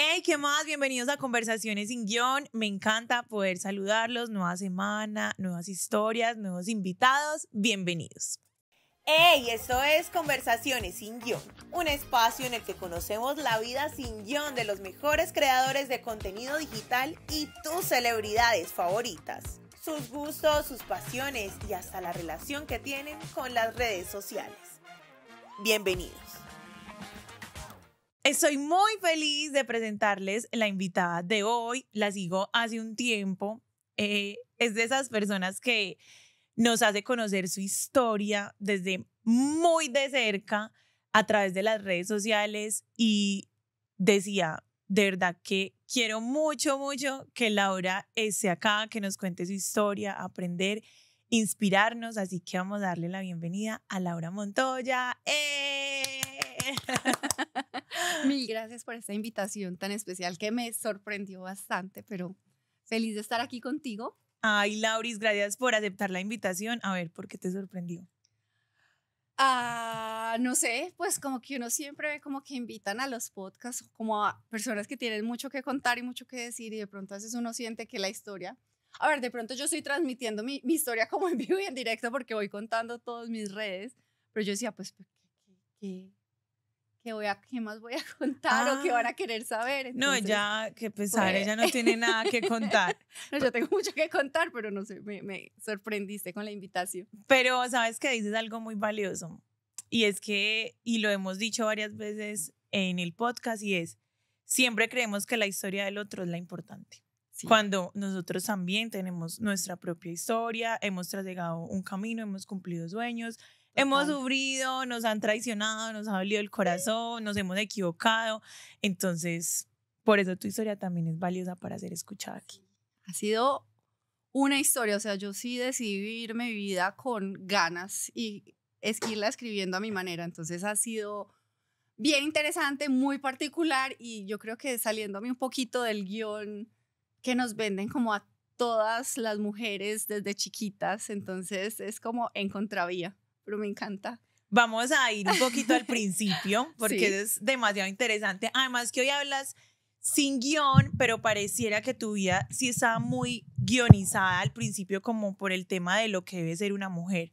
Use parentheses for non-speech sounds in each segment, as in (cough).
Hey, ¿qué más? Bienvenidos a Conversaciones sin guión. Me encanta poder saludarlos. Nueva semana, nuevas historias, nuevos invitados. Bienvenidos. Hey, esto es Conversaciones sin guión, un espacio en el que conocemos la vida sin guión de los mejores creadores de contenido digital y tus celebridades favoritas, sus gustos, sus pasiones y hasta la relación que tienen con las redes sociales. Bienvenidos. Estoy muy feliz de presentarles la invitada de hoy. La sigo hace un tiempo. Eh, es de esas personas que nos hace conocer su historia desde muy de cerca a través de las redes sociales y decía, de verdad que quiero mucho, mucho que Laura esté acá, que nos cuente su historia, aprender inspirarnos, así que vamos a darle la bienvenida a Laura Montoya. ¡Eh! (laughs) Mil gracias por esta invitación tan especial que me sorprendió bastante, pero feliz de estar aquí contigo. Ay, Lauris, gracias por aceptar la invitación. A ver, ¿por qué te sorprendió? Ah, no sé, pues como que uno siempre ve como que invitan a los podcasts como a personas que tienen mucho que contar y mucho que decir y de pronto a veces uno siente que la historia a ver, de pronto yo estoy transmitiendo mi, historia como en vivo y en directo porque voy contando todas mis redes, pero yo decía, pues, ¿qué, qué, qué voy a, qué más voy a (laughs) contar o qué van ah, a querer saber? no, ya, que pesar, ella no tiene nada que (laughs) contar. no, yo tengo mucho que contar, pero no sé, me, me sorprendiste con la invitación. Pero sabes que dices algo muy valioso y es que, y lo hemos dicho varias veces en el podcast, y es, siempre creemos que la historia del otro es la importante. Cuando nosotros también tenemos nuestra propia historia, hemos traslegado un camino, hemos cumplido sueños, hemos sufrido, nos han traicionado, nos ha dolido el corazón, nos hemos equivocado. Entonces, por eso tu historia también es valiosa para ser escuchada aquí. Ha sido una historia, o sea, yo sí decidí vivir mi vida con ganas y es irla escribiendo a mi manera. Entonces ha sido bien interesante, muy particular y yo creo que saliéndome un poquito del guión que nos venden como a todas las mujeres desde chiquitas, entonces es como en contravía, pero me encanta. Vamos a ir un poquito al (laughs) principio, porque es demasiado interesante. Además que hoy hablas sin guión, pero pareciera que tu vida sí estaba muy guionizada al principio como por el tema de lo que debe ser una mujer.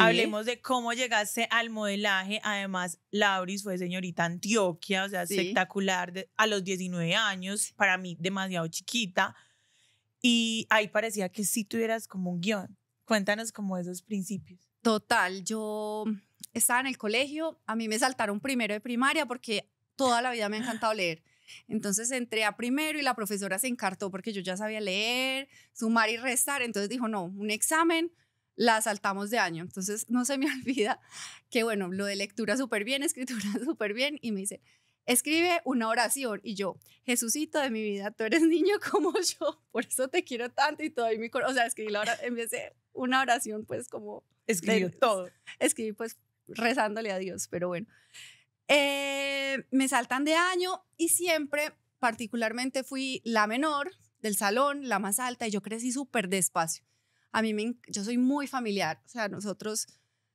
Hablemos de cómo llegaste al modelaje. Además, Lauris fue señorita Antioquia, o sea, espectacular, a los 19 años, para mí demasiado chiquita. Y ahí parecía que sí tuvieras como un guión. Cuéntanos como esos principios. Total, yo estaba en el colegio, a mí me saltaron primero de primaria porque toda la vida me ha encantado leer. Entonces entré a primero y la profesora se encartó porque yo ya sabía leer, sumar y restar. Entonces dijo, no, un examen, la saltamos de año. Entonces no se me (laughs) olvida que, bueno, lo de lectura súper bien, escritura (laughs) súper bien, y me dice, escribe una oración. Y yo, Jesucito de mi vida, tú eres (laughs) niño como yo, por eso te quiero tanto y todo. Y mi o sea, escribí la oración, empecé una oración, pues como... Escribí todo. Escribí pues rezándole a Dios, pero bueno. Eh, me saltan de año y siempre, particularmente, fui la menor del salón, la más alta, y yo crecí súper despacio a mí yo soy muy familiar, o sea, nosotros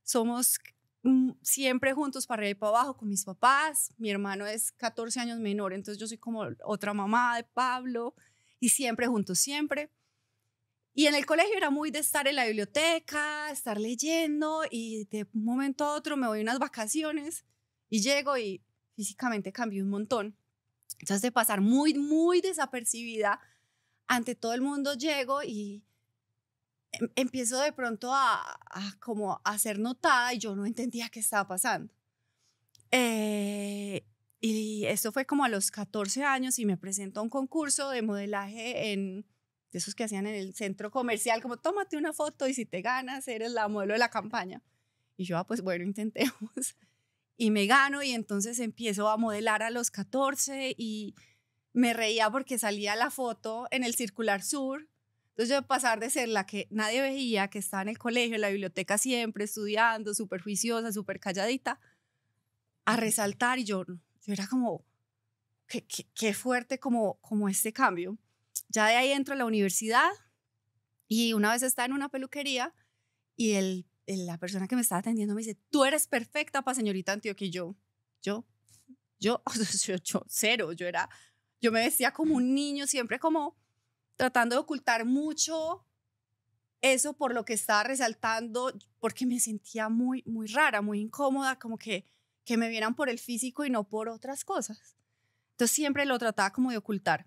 somos mm, siempre juntos para arriba y para abajo con mis papás, mi hermano es 14 años menor, entonces yo soy como otra mamá de Pablo y siempre juntos, siempre. Y en el colegio era muy de estar en la biblioteca, estar leyendo y de un momento a otro me voy unas vacaciones y llego y físicamente cambié un montón. Entonces de pasar muy, muy desapercibida ante todo el mundo, llego y Em, empiezo de pronto a, como a ser notada y yo no entendía qué estaba pasando. Eh, y esto fue como a los 14 años y me presentó a un concurso de modelaje en de esos que hacían en el centro comercial, como tómate una foto y si te ganas eres la modelo de la campaña. Y yo, ah, pues bueno, (laughs) intentemos. Y me gano y entonces empiezo a modelar a los 14 y me reía porque salía la foto en el Circular Sur entonces pasar de ser la que nadie veía, que estaba en el colegio, en la biblioteca siempre, estudiando, súper juiciosa, súper calladita, a resaltar y yo, era como, qué, qué, fuerte como, como este cambio. Ya de ahí entro a la universidad y una vez estaba en una peluquería y el, la persona que me estaba atendiendo me dice, tú eres perfecta para señorita Antioquia y yo, yo, (laughs) yo, yo, yo, cero, yo era, yo me vestía como un niño, siempre como tratando de ocultar mucho eso por lo que estaba resaltando, porque me sentía muy, muy rara, muy incómoda, como que, que me vieran por el físico y no por otras cosas. Entonces siempre lo trataba como de ocultar.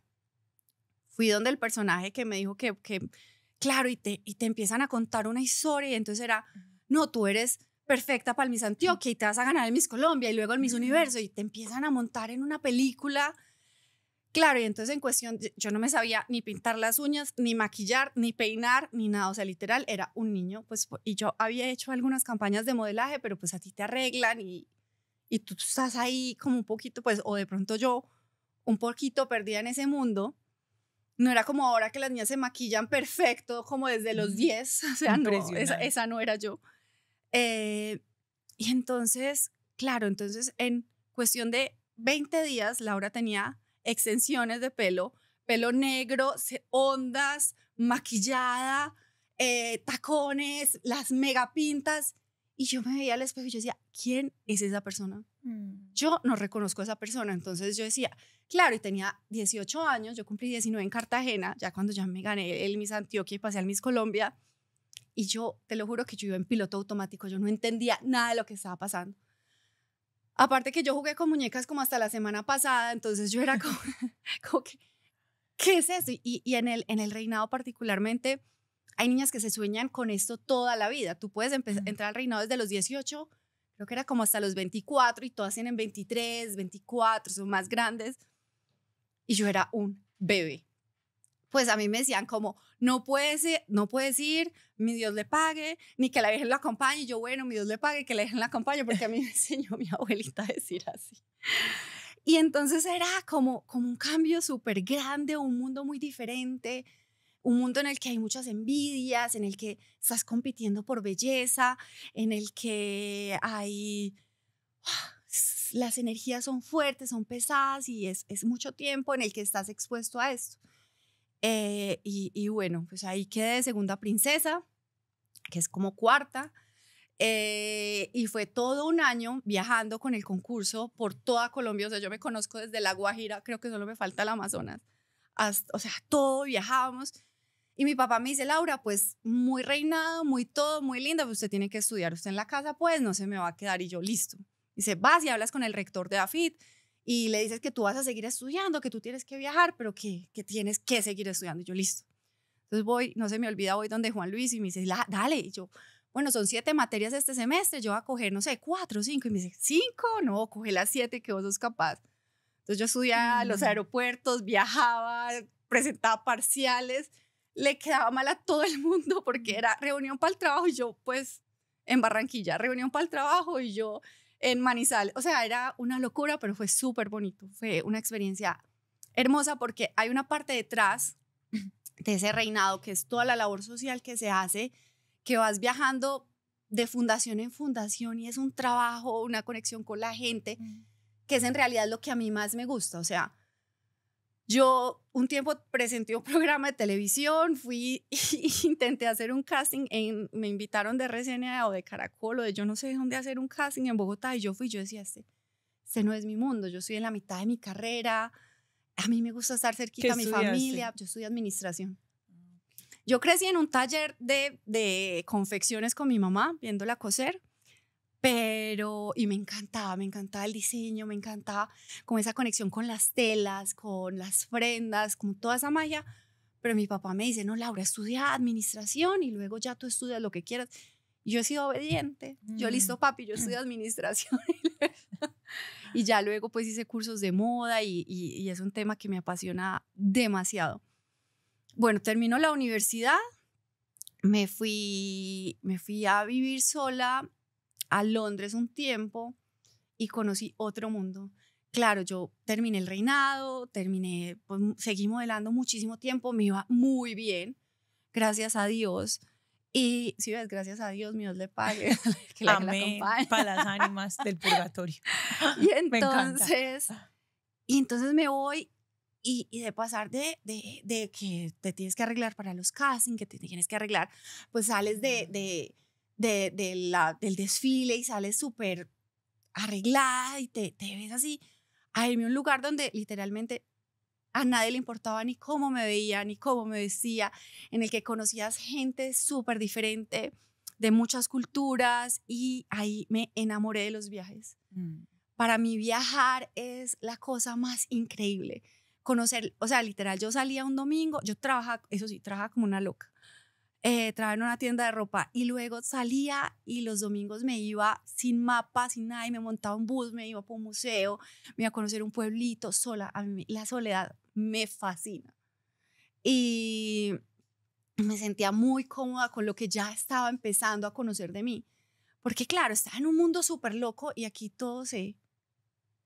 Fui donde el personaje que me dijo que, que claro, y te, y te empiezan a contar una historia y entonces era, no, tú eres perfecta para el Miss Antioquia y te vas a ganar el Miss Colombia y luego el Miss Universo y te empiezan a montar en una película Claro, y entonces en cuestión, yo no me sabía ni pintar las uñas, ni maquillar, ni peinar, ni nada. O sea, literal, era un niño. Pues, y yo había hecho algunas campañas de modelaje, pero pues a ti te arreglan y, y tú estás ahí como un poquito, pues, o de pronto yo un poquito perdida en ese mundo. No era como ahora que las niñas se maquillan perfecto, como desde los 10. O sea, esa, no era yo. Eh, y entonces, claro, entonces en cuestión de 20 días, Laura tenía extensiones de pelo, pelo negro, ondas, maquillada, eh, tacones, las megapintas. Y yo me veía al espejo y yo decía, ¿quién es esa persona? Mm. Yo no reconozco a esa persona. Entonces yo decía, claro, y tenía 18 años, yo cumplí 19 en Cartagena, ya cuando ya me gané el Miss Antioquia y pasé al Miss Colombia. Y yo te lo juro que yo iba en piloto automático, yo no entendía nada de lo que estaba pasando. Aparte que yo jugué con muñecas como hasta la semana pasada, entonces yo era como, (laughs) (laughs) ¿qué es eso? Y, en, el, en reinado particularmente, hay niñas que se sueñan con esto toda la vida. Tú puedes entrar al reinado desde los 18, creo que era como hasta los 24, y todas tienen 23, 24, son más grandes. Y yo era un bebé pues a mí me decían como, no puedes, no puedes ir, mi Dios le pague, ni que la Virgen lo acompañe. Y yo, bueno, mi Dios le pague, que la Virgen la acompañe, porque a mí (laughs) me enseñó mi abuelita a decir así. Y entonces era como, como un cambio súper grande, un mundo muy diferente, un mundo en el que hay muchas envidias, en el que estás compitiendo por belleza, en el que hay... las energías son fuertes, son pesadas y es, es mucho tiempo en el que estás expuesto a esto. Eh, y, bueno, pues ahí quedé segunda princesa, que es como cuarta. Eh, y fue todo un año viajando con el concurso por toda Colombia. O sea, yo me conozco desde La Guajira, creo que solo me falta el Amazonas. o sea, todo viajábamos. Y mi papá me dice, Laura, pues muy reinado, muy todo, muy linda, pues usted tiene que estudiar usted en la casa, pues no se me va a quedar. Y yo, listo. Dice, vas y hablas con el rector de AFIT y le dices que tú vas a seguir estudiando, que tú tienes que viajar, pero que, que tienes que seguir estudiando. Y yo, listo. Entonces voy, no se me olvida, voy donde Juan Luis y me dice, dale. Y yo, bueno, son siete materias este semestre, yo voy a coger, no sé, cuatro, cinco. Y me dice, cinco, no, coge las siete que vos sos capaz. Entonces yo estudiaba a los mm. aeropuertos, viajaba, presentaba parciales, le quedaba mal a todo el mundo porque mm. era reunión para el trabajo y yo, pues, en Barranquilla, reunión para el trabajo y yo en Manizal. O sea, era una locura, pero fue súper bonito. Fue una experiencia hermosa porque hay una parte detrás de ese reinado que es toda la labor social que se hace, que vas viajando de fundación en fundación y es un trabajo, una conexión con la gente, mm. que es en realidad lo que a mí más me gusta. O sea, yo un tiempo presenté un (laughs) programa de televisión, fui e (laughs) intenté hacer un casting, en, me invitaron de Resena o de Caracol o de yo no sé dónde hacer un casting en Bogotá y yo fui, yo decía, este, este no es mi mundo, yo estoy en la mitad de mi carrera, a mí me gusta estar cerquita a mi familia, yo estudié administración. Yo crecí en un taller de, de confecciones con mi mamá, viéndola coser pero y me encantaba, me encantaba el diseño, me encantaba como esa conexión con las telas, con las prendas, con toda esa magia, pero mi papá me dice, no, Laura, estudia administración y luego ya tú estudias lo que quieras. Yo he sido obediente, yo listo, mm. papi, yo estudio administración (laughs) y ya luego pues hice cursos de moda y, es un tema que me apasiona demasiado. Bueno, terminó la universidad, me fui, me fui a vivir sola a Londres un tiempo y conocí otro mundo. Claro, yo terminé el reinado, terminé, pues, seguí modelando muchísimo tiempo, me iba muy bien, gracias a Dios. Y si ves, gracias a Dios, Dios le pague. (laughs) Que la, Amén, para las (laughs) ánimas del purgatorio. (laughs) Y entonces, y entonces me voy y, de pasar de, de, de, que te tienes que arreglar para los casting que te tienes que arreglar, pues sales de, de de, la, del desfile y sales súper arreglada y te, ves así, a irme un lugar donde literalmente a nadie le importaba ni cómo me veía, ni cómo me decía en el que conocías gente súper diferente, de muchas culturas, y ahí me enamoré de los viajes. Mm. Para mí viajar es la cosa más increíble. Conocer, o sea, literal, yo salía un domingo, yo trabajaba, eso sí, trabajaba como una loca eh, en una tienda de ropa y luego salía y los domingos me iba sin mapa, sin nada y me montaba un bus, me iba por un museo, me iba a conocer un pueblito sola. A mí la soledad me fascina. Y me sentía muy cómoda con lo que ya estaba empezando a conocer de mí. Porque claro, estaba en un mundo súper loco y aquí todo se,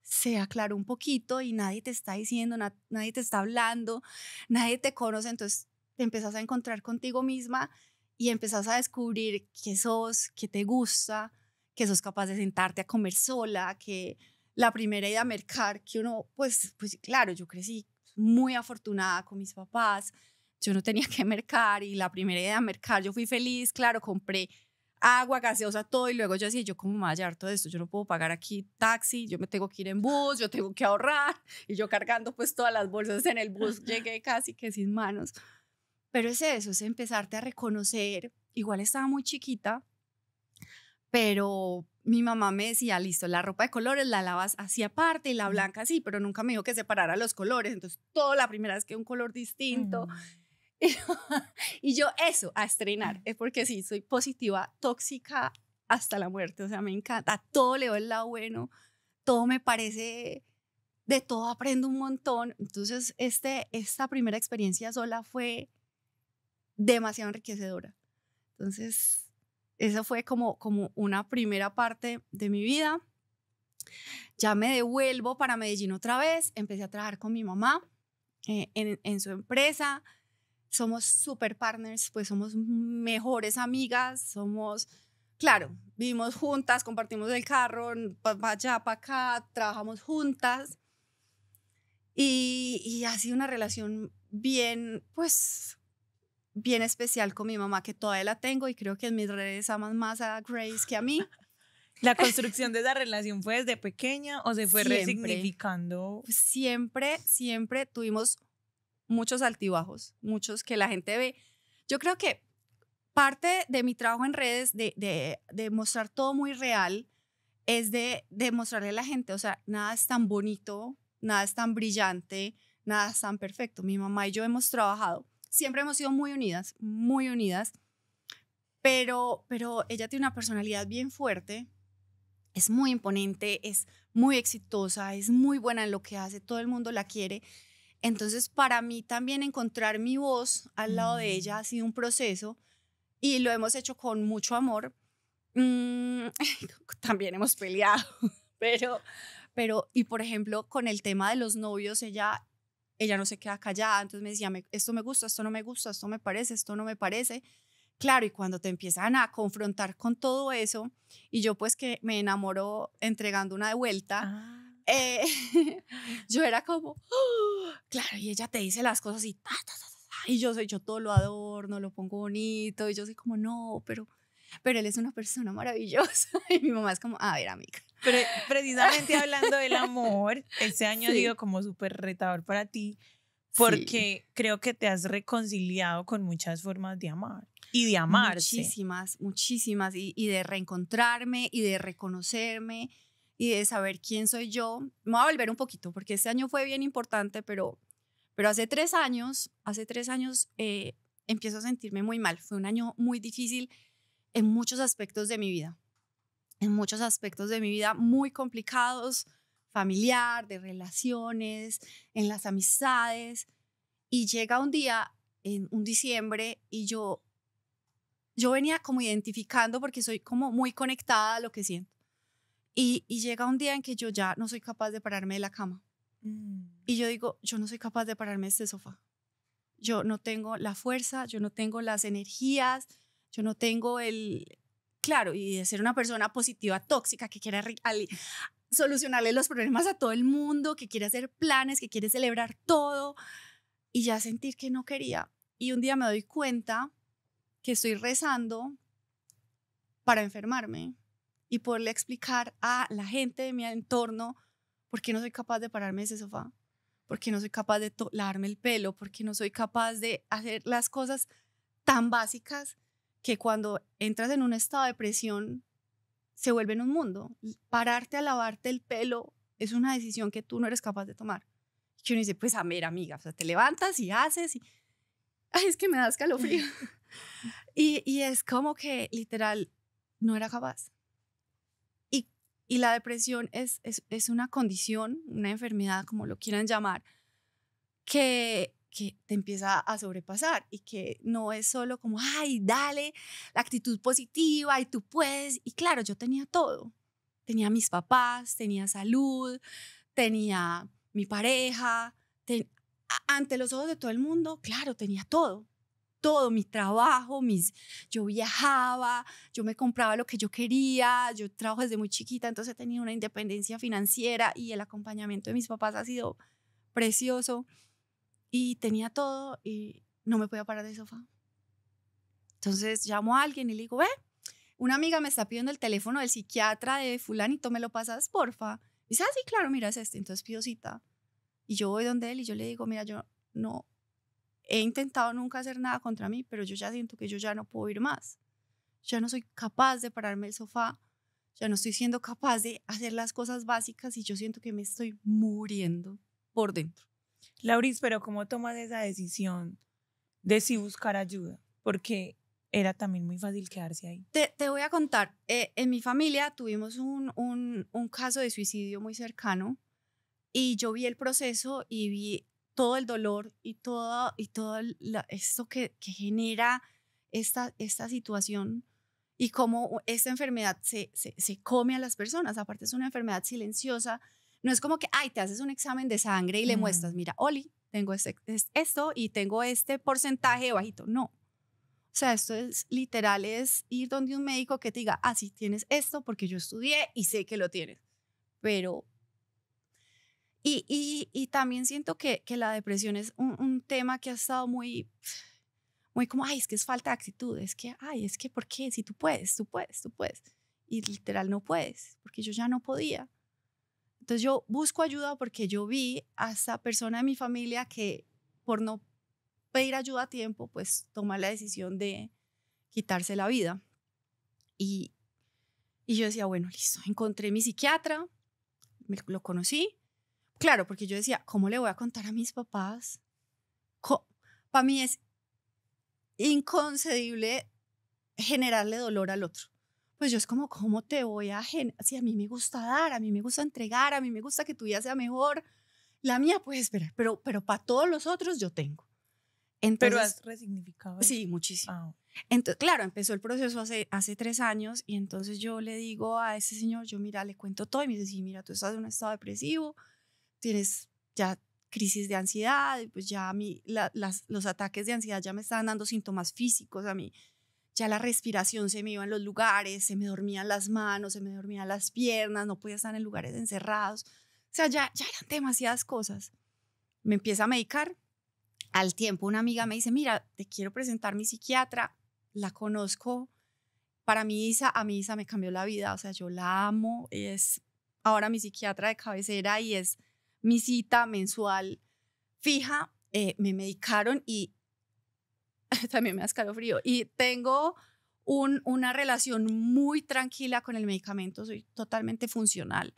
se aclaró un poquito y nadie te está diciendo, nadie te está hablando, nadie te conoce. Entonces te empezás a encontrar contigo misma y empezás a descubrir qué sos, qué te gusta, que sos capaz de sentarte a comer sola, que la primera idea de mercar, que uno, pues, pues claro, yo crecí muy afortunada con mis papás, yo no tenía (laughs) que mercar y la primera idea de mercar, yo fui feliz, claro, compré agua, gaseosa, todo. Y luego yo decía, yo como me voy a todo esto, yo no puedo pagar aquí taxi, yo me tengo que ir en bus, yo tengo que ahorrar. Y yo cargando pues todas las bolsas en el bus, (laughs) llegué casi que sin manos. Pero es eso, es empezarte a reconocer. Igual estaba muy chiquita, pero mi mamá me decía, listo, la ropa de colores la lavas así aparte y la blanca así, pero nunca me dijo que separara los colores. Entonces, toda la primera vez que un color distinto. (laughs) Y, yo, eso, a estrenar. Es porque sí, soy positiva, tóxica hasta la muerte. O sea, me encanta. todo le doy el lado bueno. Todo me parece de todo aprendo un montón. Entonces, este, esta primera experiencia sola fue demasiado enriquecedora. Entonces, esa fue como, como una primera parte de mi vida. Ya me devuelvo para Medellín otra vez, empecé a trabajar con mi mamá eh, en, su empresa, somos super partners, pues somos mejores amigas, somos, claro, vivimos juntas, compartimos el carro, para allá, para acá, trabajamos juntas y, y ha sido una relación bien, pues bien especial con mi mamá, que todavía la tengo y creo que en mis redes aman más a Grace que a mí. ¿La construcción de esa relación fue desde pequeña o se fue siempre, resignificando? Pues siempre, siempre tuvimos muchos altibajos, muchos que la gente ve. Yo creo que parte de mi trabajo en redes, de, de, mostrar todo muy real, es de, de mostrarle a la gente, o sea, nada es tan bonito, nada es tan brillante, nada es tan perfecto. Mi mamá y yo hemos trabajado siempre hemos sido muy unidas, muy unidas, pero, pero ella tiene una personalidad bien fuerte, es muy imponente, es muy exitosa, es muy buena en lo que hace, todo el mundo la quiere. Entonces, para mí también encontrar mi voz al lado de mm. ella ha sido un proceso y lo hemos hecho con mucho amor. Mm, (laughs) también hemos peleado, (laughs) pero, pero, y por ejemplo, con el tema de los novios, ella ella no se queda callada, entonces me decía, esto me gusta, esto no me gusta, esto me parece, esto no me parece. Claro, y cuando te empiezan a confrontar con todo eso, y yo pues que me enamoro entregando una de vuelta, ah. eh, (laughs) yo era como, oh", claro, y ella te dice las cosas y, y yo soy, yo todo lo adorno, lo pongo bonito, y yo soy como, no, pero pero él es una persona maravillosa. (laughs) Y mi mamá es como, a ver, amiga. Pero precisamente (laughs) hablando del amor, ese año digo como súper retador para ti, porque creo que te has reconciliado con muchas formas de amar y de amarse. Muchísimas, muchísimas, y, de reencontrarme y de reconocerme y de saber quién soy yo. Me voy a volver un poquito, porque este año fue bien importante, pero, pero hace tres años, hace tres años eh, empiezo a sentirme muy mal. Fue un año muy difícil en muchos aspectos de mi vida, en muchos aspectos de mi vida muy complicados, familiar, de relaciones, en las amistades. Y llega un día, en un diciembre, y yo, yo venía como identificando porque soy como muy conectada a lo que siento. Y, llega un día en que yo ya no soy capaz de pararme de la cama. Mm. Y yo digo, yo no soy capaz de pararme de este sofá. Yo no tengo la fuerza, yo no tengo las energías, yo no tengo el, claro, y de ser una persona positiva, tóxica, que quiere solucionarle los problemas a todo el mundo, que quiere hacer planes, que quiere celebrar todo, y ya sentir que no quería. Y un día me doy cuenta que estoy rezando para enfermarme y poderle explicar a la gente de mi entorno por qué no soy capaz de pararme de ese sofá, por qué no soy capaz de lavarme el pelo, por qué no soy capaz de hacer las cosas tan básicas que cuando entras en un estado de depresión se vuelve en un mundo. Pararte a lavarte el pelo es una decisión que tú no eres capaz de tomar. Y uno dice, pues a ver, amiga, o sea, te levantas y haces y... (laughs) es que me da escalofrío (laughs) y, es como que literal no era capaz. Y, la depresión es, es, es una condición, una enfermedad, como lo quieran llamar, que que te empieza a sobrepasar y que no es solo como, ay, dale, la actitud positiva y tú puedes. Y claro, yo tenía todo. Tenía mis papás, tenía salud, tenía mi pareja, ante los ojos de todo el mundo, claro, tenía todo. Todo, mi trabajo, mis, yo viajaba, yo me compraba lo que yo quería, yo trabajo desde muy chiquita, entonces tenía una independencia financiera y el acompañamiento de mis papás ha sido precioso y tenía todo y no me podía parar del sofá. Entonces llamo a alguien y le digo, ve, una amiga me está pidiendo el teléfono del psiquiatra de fulanito, ¿me lo pasas, porfa? Y dice, ah, sí, claro, mira, es este. Entonces pido cita. Y yo voy donde él y yo le digo, mira, yo no he intentado nunca hacer nada contra mí, pero yo ya siento que yo ya no puedo ir más. Ya no soy capaz de pararme del sofá. Ya no estoy siendo capaz de hacer las cosas básicas y yo siento que me estoy muriendo por dentro. Lauris, pero ¿cómo tomas esa decisión de si buscar ayuda? Porque era también muy fácil quedarse ahí. Te, voy a contar, eh, en mi familia tuvimos un, caso de suicidio muy cercano y yo vi el proceso y vi todo el dolor y todo, y todo esto que, genera esta, situación y cómo esta enfermedad se, se come a las personas. Aparte es una enfermedad silenciosa no es como que, ay, te haces un examen de sangre y le muestras, mm. mira, Oli, tengo este, esto y tengo este porcentaje bajito. No. O sea, esto es literal, es ir donde un médico que te diga, ah, sí, tienes esto porque yo estudié y sé que lo tienes. Pero... Y, y, también siento que, que, la depresión es un, un tema que ha estado muy muy como, ay, es que es falta de actitud, es que, ay, es que, ¿por qué? Si tú puedes, tú puedes, tú puedes. Y literal no puedes, porque yo ya no podía. Entonces yo busco ayuda porque yo vi a esa persona de mi familia que por no pedir ayuda a tiempo, pues toma la decisión de quitarse la vida. Y, y yo decía, bueno, listo, encontré mi psiquiatra, lo conocí. Claro, porque yo decía, ¿cómo le voy a contar a mis papás? Para mí es inconcebible generarle dolor al otro pues yo es como, ¿cómo te voy a... Si a mí me gusta dar, a mí me gusta entregar, a mí me gusta que tu vida sea mejor, la mía, pues espera, pero, pero para todos los otros yo tengo. pero es resignificado. Sí, muchísimo. Ah, entonces, claro, empezó el proceso hace, hace tres años y entonces yo le digo a ese señor, yo mira, le cuento todo y me dice, sí, mira, tú estás en un estado depresivo, tienes ya crisis de ansiedad, pues ya a mí las, los ataques de ansiedad ya me estaban dando síntomas físicos a mí ya la respiración se me iba en los lugares, se me dormían las manos, se me dormían las piernas, no podía estar en lugares encerrados. O sea, ya, ya eran demasiadas cosas. Me empieza a medicar. Al tiempo una amiga me dice, mira, te quiero presentar mi psiquiatra, la conozco. Para mí Isa, a mí Isa me cambió la vida, o sea, yo la amo, es ahora mi psiquiatra de cabecera y es mi cita mensual fija. Eh, me medicaron y (laughs) también me da escalofrío. Y tengo un, una relación muy tranquila con el medicamento, soy totalmente funcional.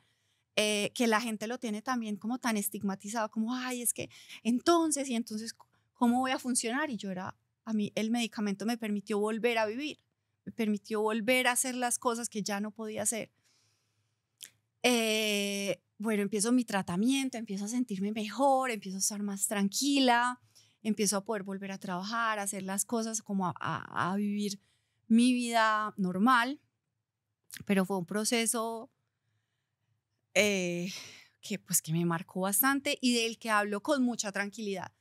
Eh, que la gente lo tiene también como tan estigmatizado, como, ay, es que entonces y entonces, ¿cómo voy a funcionar? Y yo era, a mí el medicamento me permitió volver a vivir, me permitió volver a hacer las cosas que ya no podía hacer. Eh, bueno, empiezo mi tratamiento, empiezo a sentirme mejor, empiezo a estar más tranquila empiezo a poder volver a trabajar, a hacer las cosas, como a, vivir mi vida normal, pero fue un proceso eh, que pues que me marcó bastante y del que hablo con mucha tranquilidad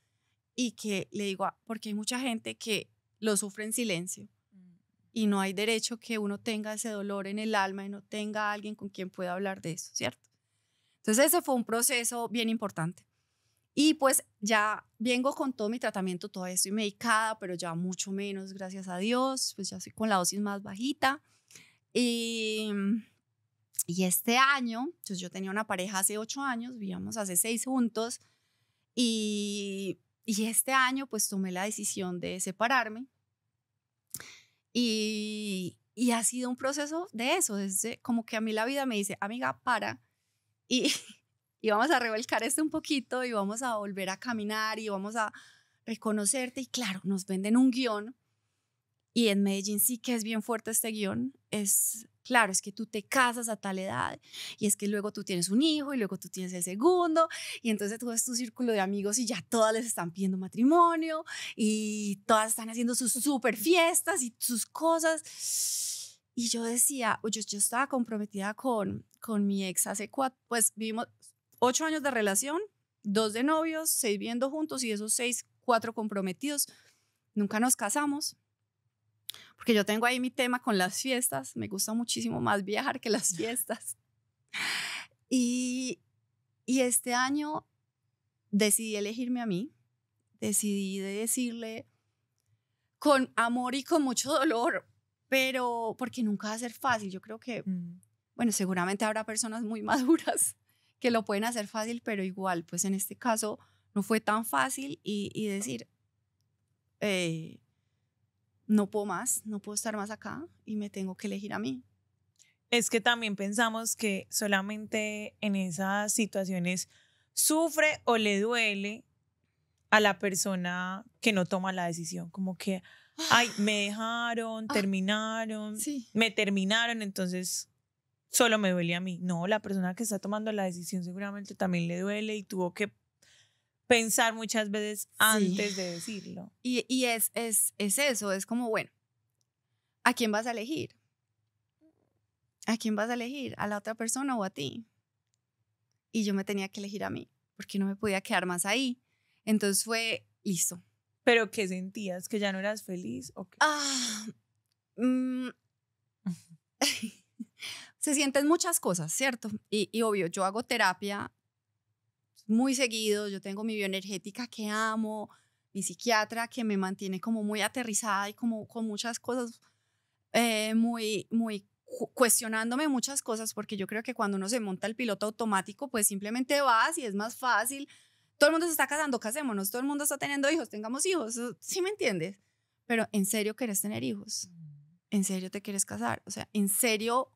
y que le digo, porque hay mucha gente que lo sufre en silencio y no hay derecho que uno tenga ese dolor en el alma y no tenga alguien con quien pueda hablar de eso, ¿cierto? Entonces ese fue un proceso bien importante. Y pues ya vengo con todo mi tratamiento, todavía estoy medicada, pero ya mucho menos, gracias a Dios, pues ya estoy con la dosis más bajita. Y, mm, y este año, pues yo tenía una pareja hace ocho años, vivíamos hace seis juntos, y, y este año pues tomé la decisión de separarme. Y, y ha sido un proceso de eso, desde como que a mí la vida me dice, amiga, para. Y, (laughs) y vamos a revolcar esto un poquito y vamos a volver a caminar y vamos a reconocerte. Y claro, nos venden un guión y en Medellín sí que es bien fuerte este guión. Es claro, es que tú te casas a tal edad y es que luego tú tienes un hijo y luego tú tienes el segundo y entonces tú ves tu círculo de amigos y ya todas les están pidiendo matrimonio y todas están haciendo sus super fiestas y sus cosas. Y yo decía, yo, yo estaba comprometida con, con mi ex hace cuatro, pues vivimos, ocho años de relación, dos de novios, seis viendo juntos y esos seis, cuatro comprometidos. Nunca nos casamos. Porque yo tengo ahí mi tema con las fiestas. Me gusta muchísimo más viajar que las fiestas. (laughs) Y, este año decidí elegirme a mí. Decidí decirle con amor y con mucho dolor, pero porque nunca va a ser fácil. Yo creo que, mm. bueno, seguramente habrá personas muy (laughs) maduras que lo pueden hacer fácil, pero igual, pues en este caso no fue tan fácil y, y decir, eh, no puedo más, no puedo estar más acá y me tengo que elegir a mí. Es que también pensamos que solamente en esas situaciones sufre o le duele a la persona que no toma la decisión, como que, ay, me (gasps) dejaron, ah, terminaron, me terminaron, entonces solo me duele a mí. No, la persona que está tomando la decisión seguramente también le duele y tuvo que pensar muchas veces antes de decirlo. Y, es, es, es eso, es como, bueno, ¿a quién vas a elegir? ¿A quién vas a elegir? ¿A la otra persona o a ti? Y yo me tenía que elegir a mí, porque no me podía quedar más ahí. Entonces fue, listo. ¿Pero qué sentías? ¿Que ya no eras feliz? Ah, mm. (laughs) (laughs) se sienten muchas cosas, ¿cierto? Y, obvio, yo hago terapia muy seguido, yo tengo mi bioenergética que amo, mi psiquiatra que me mantiene como muy aterrizada y como con muchas cosas, eh, muy, muy cuestionándome muchas cosas, porque yo creo que cuando uno se monta el piloto automático, pues simplemente vas y es más fácil. Todo el mundo se está casando, casémonos, todo el mundo está teniendo hijos, tengamos hijos, ¿sí me entiendes? Pero en serio querés tener hijos, mm. en serio te quieres casar, o sea, en serio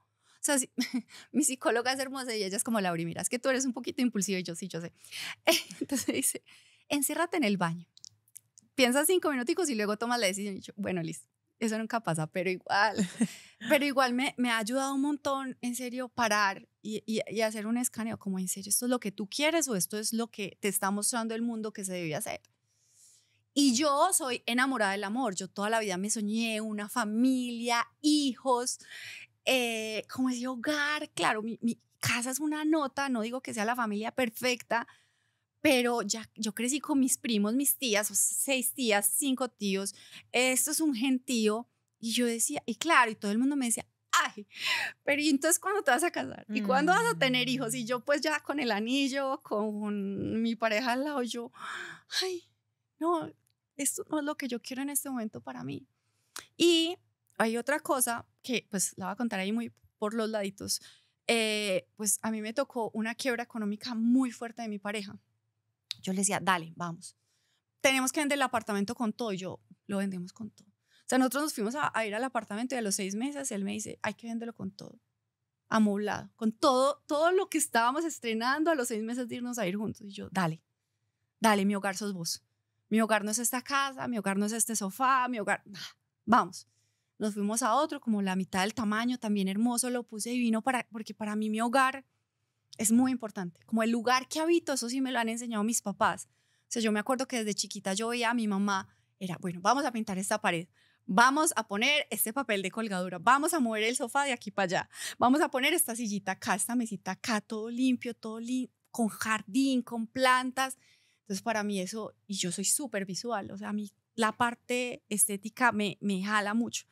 sea, (laughs) mi psicóloga es hermosa y ella es como, Laura, mira, es que tú eres un poquito impulsiva y yo sí, yo sé. (laughs) Entonces dice, enciérrate en el baño. Piensa cinco minuticos y luego tomas la decisión. Y yo, bueno, listo. Eso nunca pasa, pero igual, pero igual me, me ha ayudado un montón, en serio, parar y, hacer un escaneo, como en serio, esto es lo que tú quieres o esto es lo que te está mostrando el mundo que se debe hacer. Y yo soy enamorada del amor, yo toda la vida me soñé una familia, hijos, eh, como ese hogar, claro, mi, casa es una nota, no digo que sea la familia perfecta, pero ya yo crecí con mis primos, mis tías, seis tías, cinco tíos, esto es un gentío, y yo decía, y claro, y todo el mundo me decía, ay, pero ¿y entonces cuándo te vas a casar? ¿Y cuándo vas a tener hijos? Mm. Y yo pues ya con el anillo, con mi pareja al lado, yo, ay, no, esto no es lo que yo quiero en este momento para mí. Y hay otra cosa que pues la voy a contar ahí muy por los laditos. Eh, pues a mí me tocó una quiebra económica muy fuerte de mi pareja. Yo le decía, dale, vamos. Tenemos que vender el apartamento con todo. Y yo, lo vendemos con todo. O sea, nosotros nos fuimos a, ir al apartamento y a los seis meses él me dice, hay que venderlo con todo. Amoblado. Con todo, todo lo que estábamos estrenando a los seis meses de irnos a ir juntos. Y yo, dale, dale, mi hogar sos vos. Mi hogar no es esta casa, mi hogar no es este sofá, mi hogar... Vamos. Nos fuimos a otro, como la mitad del tamaño, también hermoso, lo puse divino para, porque para mí mi hogar es muy importante. Como el lugar que habito, eso sí me lo han enseñado mis papás. O sea, yo me acuerdo que desde chiquita yo veía a mi mamá, era, bueno, vamos a pintar esta pared, vamos a poner este papel de colgadura, vamos a mover el sofá de aquí para allá, vamos a poner esta sillita acá, esta mesita acá, todo limpio, todo limpio con jardín, con plantas. Entonces, para mí eso, y yo soy súper visual, o sea, a mí la parte estética me, me jala mucho.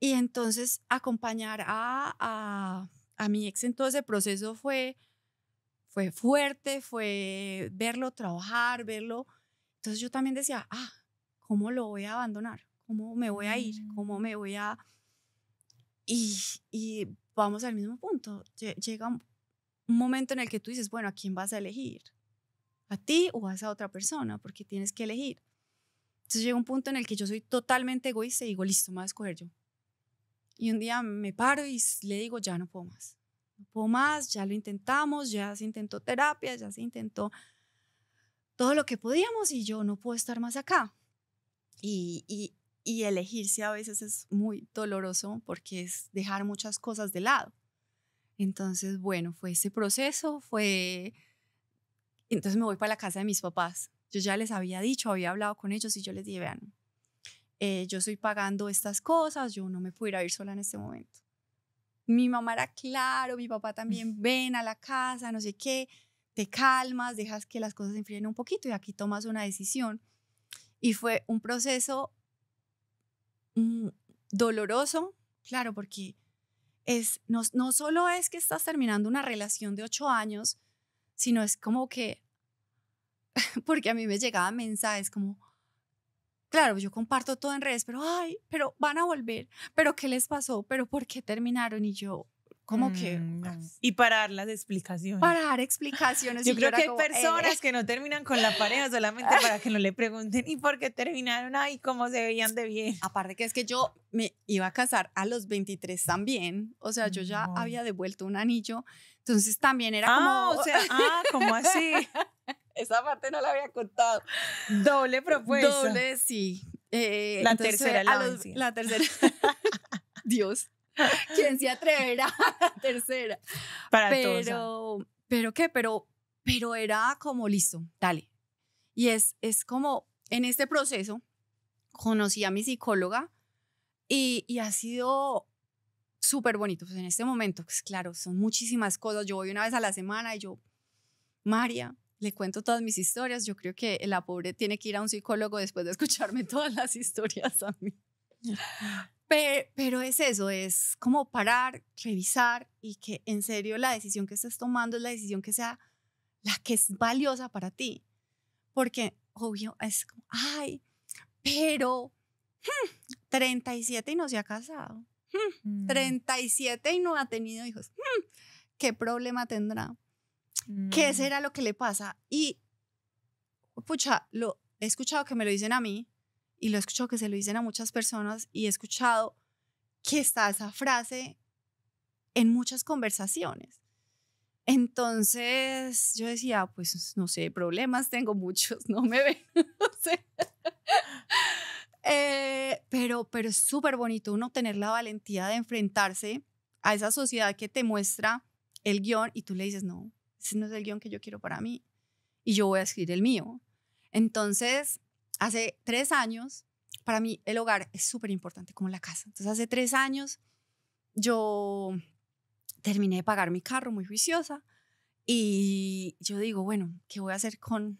Y entonces acompañar a, a, mi ex en todo ese proceso fue, fue fuerte, fue verlo trabajar, verlo. Entonces yo también decía, ah, ¿cómo lo voy a abandonar? ¿Cómo me voy a ir? Mm. ¿Cómo me voy a...? Y, y vamos al mismo punto. Llega un momento en el que tú dices, bueno, ¿a quién vas a elegir? ¿A ti o a esa otra persona? Porque tienes que elegir. Entonces llega un punto en el que yo soy totalmente egoísta y digo, listo, me voy a escoger yo. Y un día me paro y le digo, ya no puedo más. No puedo más, ya lo intentamos, ya se intentó terapia, ya se intentó todo lo que podíamos y yo no puedo estar más acá. Y, elegirse a veces es muy doloroso porque es dejar muchas cosas de lado. Entonces, bueno, fue ese proceso, fue... Entonces me voy para la casa de mis papás. Yo ya les había dicho, había hablado con ellos y yo les dije, vean, eh, yo estoy pagando estas cosas, yo no me pudiera ir sola en este momento. Mi mamá era claro, mi papá también, ven a la casa, no sé qué, te calmas, dejas que las cosas se enfríen un poquito y aquí tomas una decisión. Y fue un proceso mm, doloroso, claro, porque es, no, no solo es que estás terminando una relación de ocho años, sino es como que, (laughs) porque a mí me llegaban mensajes como, claro, pues, yo comparto todo en redes, pero, ay, pero van a volver, pero ¿qué les pasó? Pero ¿por qué terminaron? Y yo, como que... Mm, y parar las explicaciones. Parar explicaciones. Yo creo que hay eh, personas que no terminan con la pareja solamente eh". para que no le pregunten, ¿y por qué terminaron? Ay, ¿cómo se veían de bien? Aparte que es que yo me iba a casar a los 23 también, o sea, yo ya había devuelto un anillo, entonces también era ah, como... o sea, ah, ¿cómo así? (laughs) (laughs) Esa parte no la había contado. Doble propuesta. Doble, sí. Eh, eh, la, tercera la, tercera la tercera. Dios. ¿Quién se atreverá a la tercera? Para pero, todos. Pero qué, pero, pero era como listo, dale. Y es, es como en este proceso conocí a mi psicóloga y, y ha sido súper bonito. Pues en este momento, pues claro, son muchísimas cosas. Yo voy una vez a la semana y yo, María, le cuento todas mis historias. Yo creo que la pobre tiene que ir a un psicólogo después de escucharme (laughs) todas las historias a mí. Pero, es eso, es como parar, revisar y que en serio la decisión que estás tomando es la decisión que sea la que es valiosa para ti. Porque, obvio, es como, ay, pero 37 hmm, y no se ha casado. 37 hmm, mm. y no ha tenido hijos. Hmm, ¿Qué problema tendrá? ¿Qué será mm. lo que le pasa? Y, pucha, lo he escuchado que me lo dicen a mí y lo he escuchado que se lo dicen a muchas personas y he escuchado que está esa frase en muchas conversaciones. Entonces yo decía, pues no sé, problemas tengo muchos, (laughs) no me ven, (laughs) eh, pero, pero es súper bonito uno tener la valentía de enfrentarse a esa sociedad que te muestra el guión y tú le dices, no, ese no es el guión que yo quiero para mí y yo voy a escribir el mío. Entonces, hace tres años, para mí el hogar es súper importante como la casa. Entonces, hace tres años yo terminé de pagar mi carro muy juiciosa y yo digo, bueno, ¿qué voy a hacer con,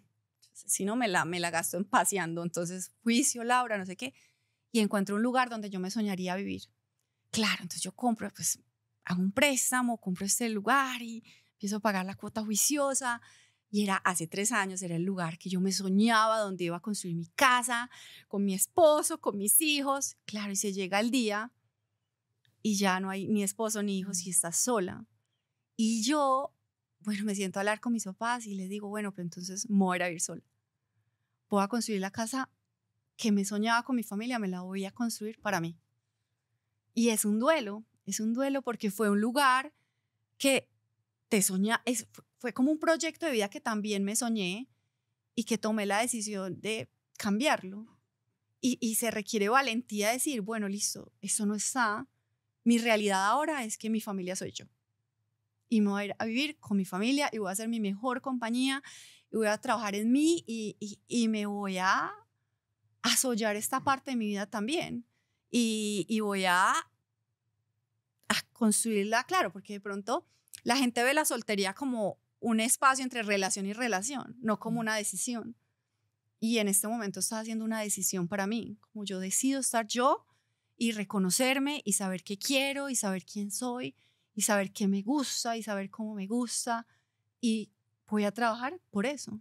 si no me la, me la gasto en paseando, entonces juicio, Laura, no sé qué, y encuentro un lugar donde yo me soñaría vivir. Claro, entonces yo compro, pues hago un préstamo, compro este lugar y empiezo a pagar la cuota juiciosa y era hace tres años, era el lugar que yo me soñaba, donde iba a construir mi casa, con mi esposo, con mis hijos. Claro, y se llega el día y ya no hay ni esposo ni hijos y mm. está sola. Y yo, bueno, me siento a hablar con mis papás y les digo, bueno, pero entonces muera a ir sola. Voy a construir la casa que me soñaba con mi familia, me la voy a construir para mí. Y es un duelo, es un duelo porque fue un lugar que te soñé, fue como un proyecto de vida que también me soñé y que tomé la decisión de cambiarlo. Y, se requiere valentía decir, bueno, listo, eso no está. Mi realidad ahora es que mi familia soy yo. Y me voy a ir a vivir con mi familia y voy a ser mi mejor compañía y voy a trabajar en mí y, y, me voy a asollar esta parte de mi vida también. Y, y voy a, a construirla, claro, porque de pronto la gente ve la soltería como un espacio entre relación y relación, no como una decisión. Y en este momento está haciendo una decisión para mí, como yo decido estar yo y reconocerme y saber qué quiero y saber quién soy y saber qué me gusta y saber cómo me gusta y voy a trabajar por eso.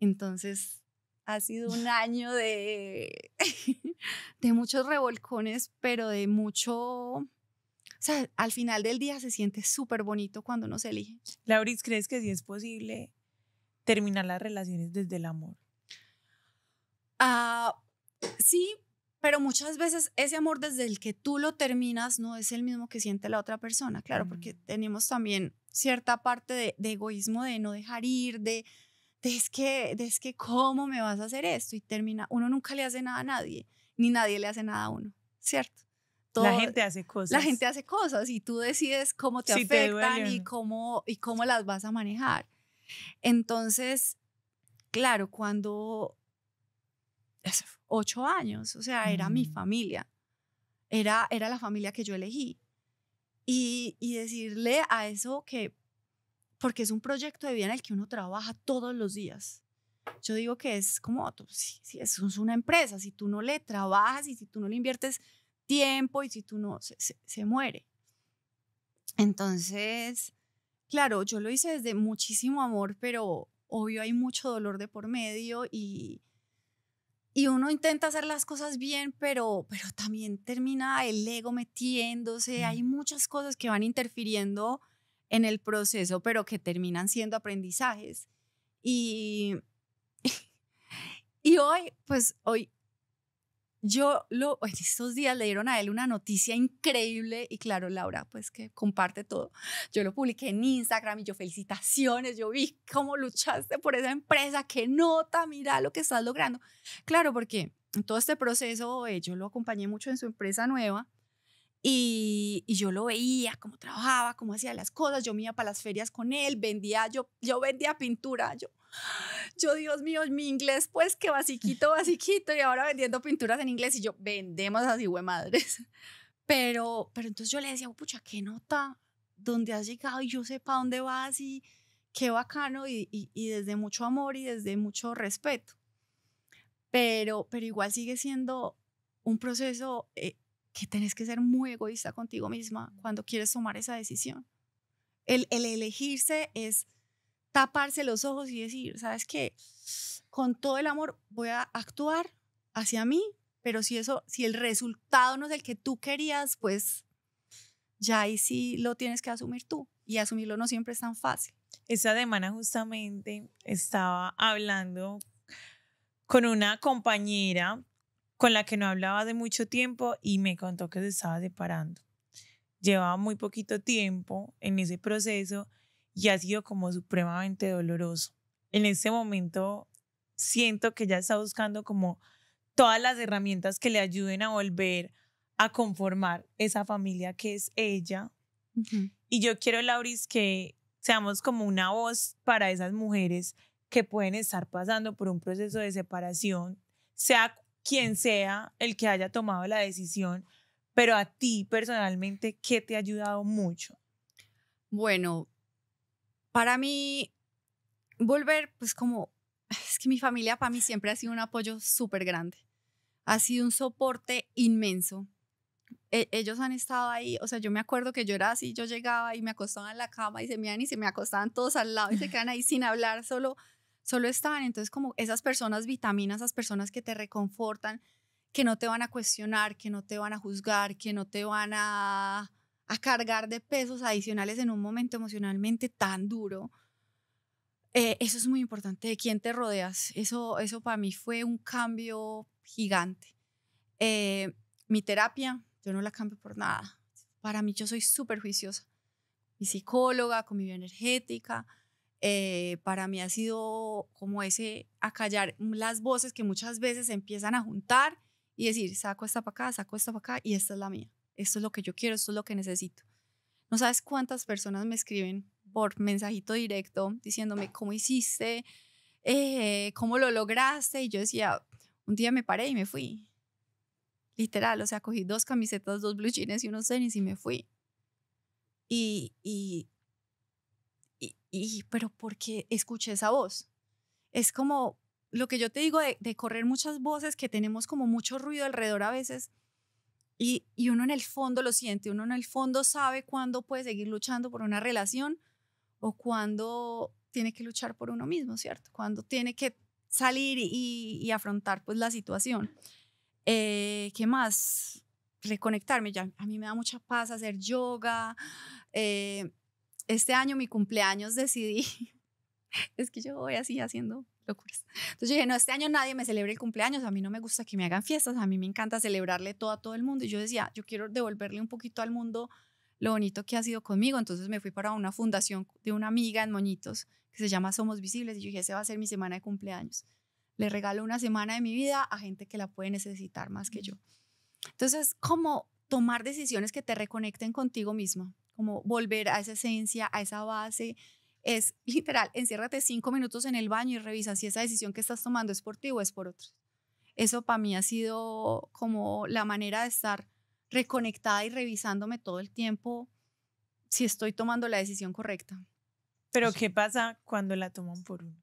Entonces, ha sido un (laughs) año de, (laughs) de muchos revolcones, pero de mucho o sea, al final del día se siente súper bonito cuando uno se elige. Lauris, ¿crees que sí es posible terminar las relaciones desde el amor? Ah, sí, pero muchas veces ese amor desde el que tú lo terminas no es el mismo que siente la otra persona, claro, porque tenemos también cierta parte de, egoísmo, de no dejar ir, de, de, es que, de es que cómo me vas a hacer esto y termina, uno nunca le hace nada a nadie, ni nadie le hace nada a uno, ¿cierto? la gente hace cosas. La gente hace cosas y tú decides cómo te afectan y, cómo, y cómo las vas a manejar. Entonces, claro, cuando ocho años, o sea, era mi mm. familia, era, era la familia que yo elegí. Y, decirle a eso que, porque es un proyecto de vida en el que uno trabaja todos los días. Yo digo que es como, si, es una empresa, si tú no le trabajas y si tú no le inviertes tiempo y si tú no, se, muere. Entonces, claro, yo lo hice desde muchísimo amor, pero obvio hay mucho dolor de por medio y, y uno intenta hacer las cosas bien, pero, pero también termina el ego metiéndose, hay muchas cosas que van interfiriendo en el proceso, pero que terminan siendo aprendizajes. Y, (laughs) y hoy, pues hoy yo lo, pues, estos días le dieron a él una noticia increíble y claro, Laura, pues que comparte todo. Yo lo publiqué en Instagram y yo felicitaciones, yo vi cómo luchaste por esa empresa, qué nota, mira lo que estás logrando. Claro, porque en todo este proceso eh, yo lo acompañé mucho en su empresa nueva y, yo lo veía, cómo trabajaba, cómo hacía las cosas, yo me iba para las ferias con él, vendía, yo, yo vendía pintura, yo yo, Dios mío, mi inglés, pues que basiquito, basiquito, y ahora vendiendo pinturas en inglés, y yo, vendemos así, güey, madres. Pero, pero entonces yo le decía, oh, pucha, qué nota, Donde has llegado, y yo sé para dónde vas, y qué bacano, y, desde mucho amor y desde mucho respeto. Pero, pero igual sigue siendo un proceso eh, que tenés que ser muy egoísta contigo misma cuando quieres tomar esa decisión. el elegirse es taparse los ojos y decir, ¿sabes qué? Con todo el amor voy a actuar hacia mí, pero si eso, si el resultado no es el que tú querías, pues ya ahí sí lo tienes que asumir tú y asumirlo no siempre es tan fácil. Esa semana justamente estaba hablando con una compañera con la que no hablaba de mucho tiempo y me contó que se estaba separando. Llevaba muy poquito tiempo en ese proceso y ha sido como supremamente doloroso. En ese momento siento que ya está buscando como todas las herramientas que le ayuden a volver a conformar esa familia que es ella. Y yo quiero, Lauris, que seamos como una voz para esas mujeres que pueden estar pasando por un proceso de separación, sea quien sea el que haya tomado la decisión, pero a ti personalmente, ¿qué te ha ayudado mucho? Bueno, para mí, volver, pues como, es que mi familia para mí siempre ha sido un apoyo súper grande, ha sido un soporte inmenso. E, ellos han estado ahí, o sea, yo me acuerdo que yo era así, yo llegaba y me acostaba en la cama y se me y se me acostaban todos al lado y se quedan ahí sin hablar, solo, solo estaban. Entonces, como esas personas vitaminas, esas personas que te reconfortan, que no te van a cuestionar, que no te van a juzgar, que no te van a a cargar de pesos adicionales en un momento emocionalmente tan duro. Eh, eso es muy importante, de quién te rodeas. Eso, eso para mí fue un cambio gigante. Eh, mi terapia, yo no la cambio por nada. Para mí yo soy súper juiciosa. Mi psicóloga, con mi bioenergética, eh, para mí ha sido como ese acallar las voces que muchas veces empiezan a juntar y decir, saco esta para acá, saco esta para acá y esta es la mía esto es lo que yo quiero, esto es lo que necesito. No sabes cuántas personas me escriben por mensajito directo diciéndome ah. cómo hiciste, eh, cómo lo lograste. Y yo decía, un día me paré y me fui. Literal, o sea, cogí dos camisetas, dos blue jeans y unos tenis y me fui. Y, y, y, pero porque escuché esa voz. Es como lo que yo te digo de correr muchas voces que tenemos como mucho ruido alrededor a veces y, uno en el fondo lo siente, uno en el fondo sabe cuándo puede seguir luchando por una relación o cuándo tiene que luchar por uno mismo, ¿cierto? Cuando tiene que salir y, afrontar pues la situación. Eh, ¿Qué más? Reconectarme. Ya, a mí me da mucha paz hacer yoga. Eh, este año, mi cumpleaños, (laughs) decidí, es que yo voy así haciendo locuras. Entonces yo dije, no, este año nadie me celebre el cumpleaños, a mí no me gusta que me hagan fiestas, a mí me encanta celebrarle todo a todo el mundo. Y yo decía, yo quiero devolverle un poquito al mundo lo bonito que ha sido conmigo. Entonces me fui para una fundación de una amiga en Moñitos que se llama Somos Visibles y yo dije, esa va a ser mi semana de cumpleaños. Le regalo una semana de mi vida a gente que la puede necesitar más que yo. Entonces, como tomar decisiones que te reconecten contigo misma, como volver a esa esencia, a esa base, es literal, enciérrate cinco minutos en el baño y revisa si esa decisión que estás tomando es por ti o es por otros. Eso para mí ha sido como la manera de estar reconectada y revisándome todo el tiempo si estoy tomando la decisión correcta. Pero ¿qué pasa cuando la toman por uno?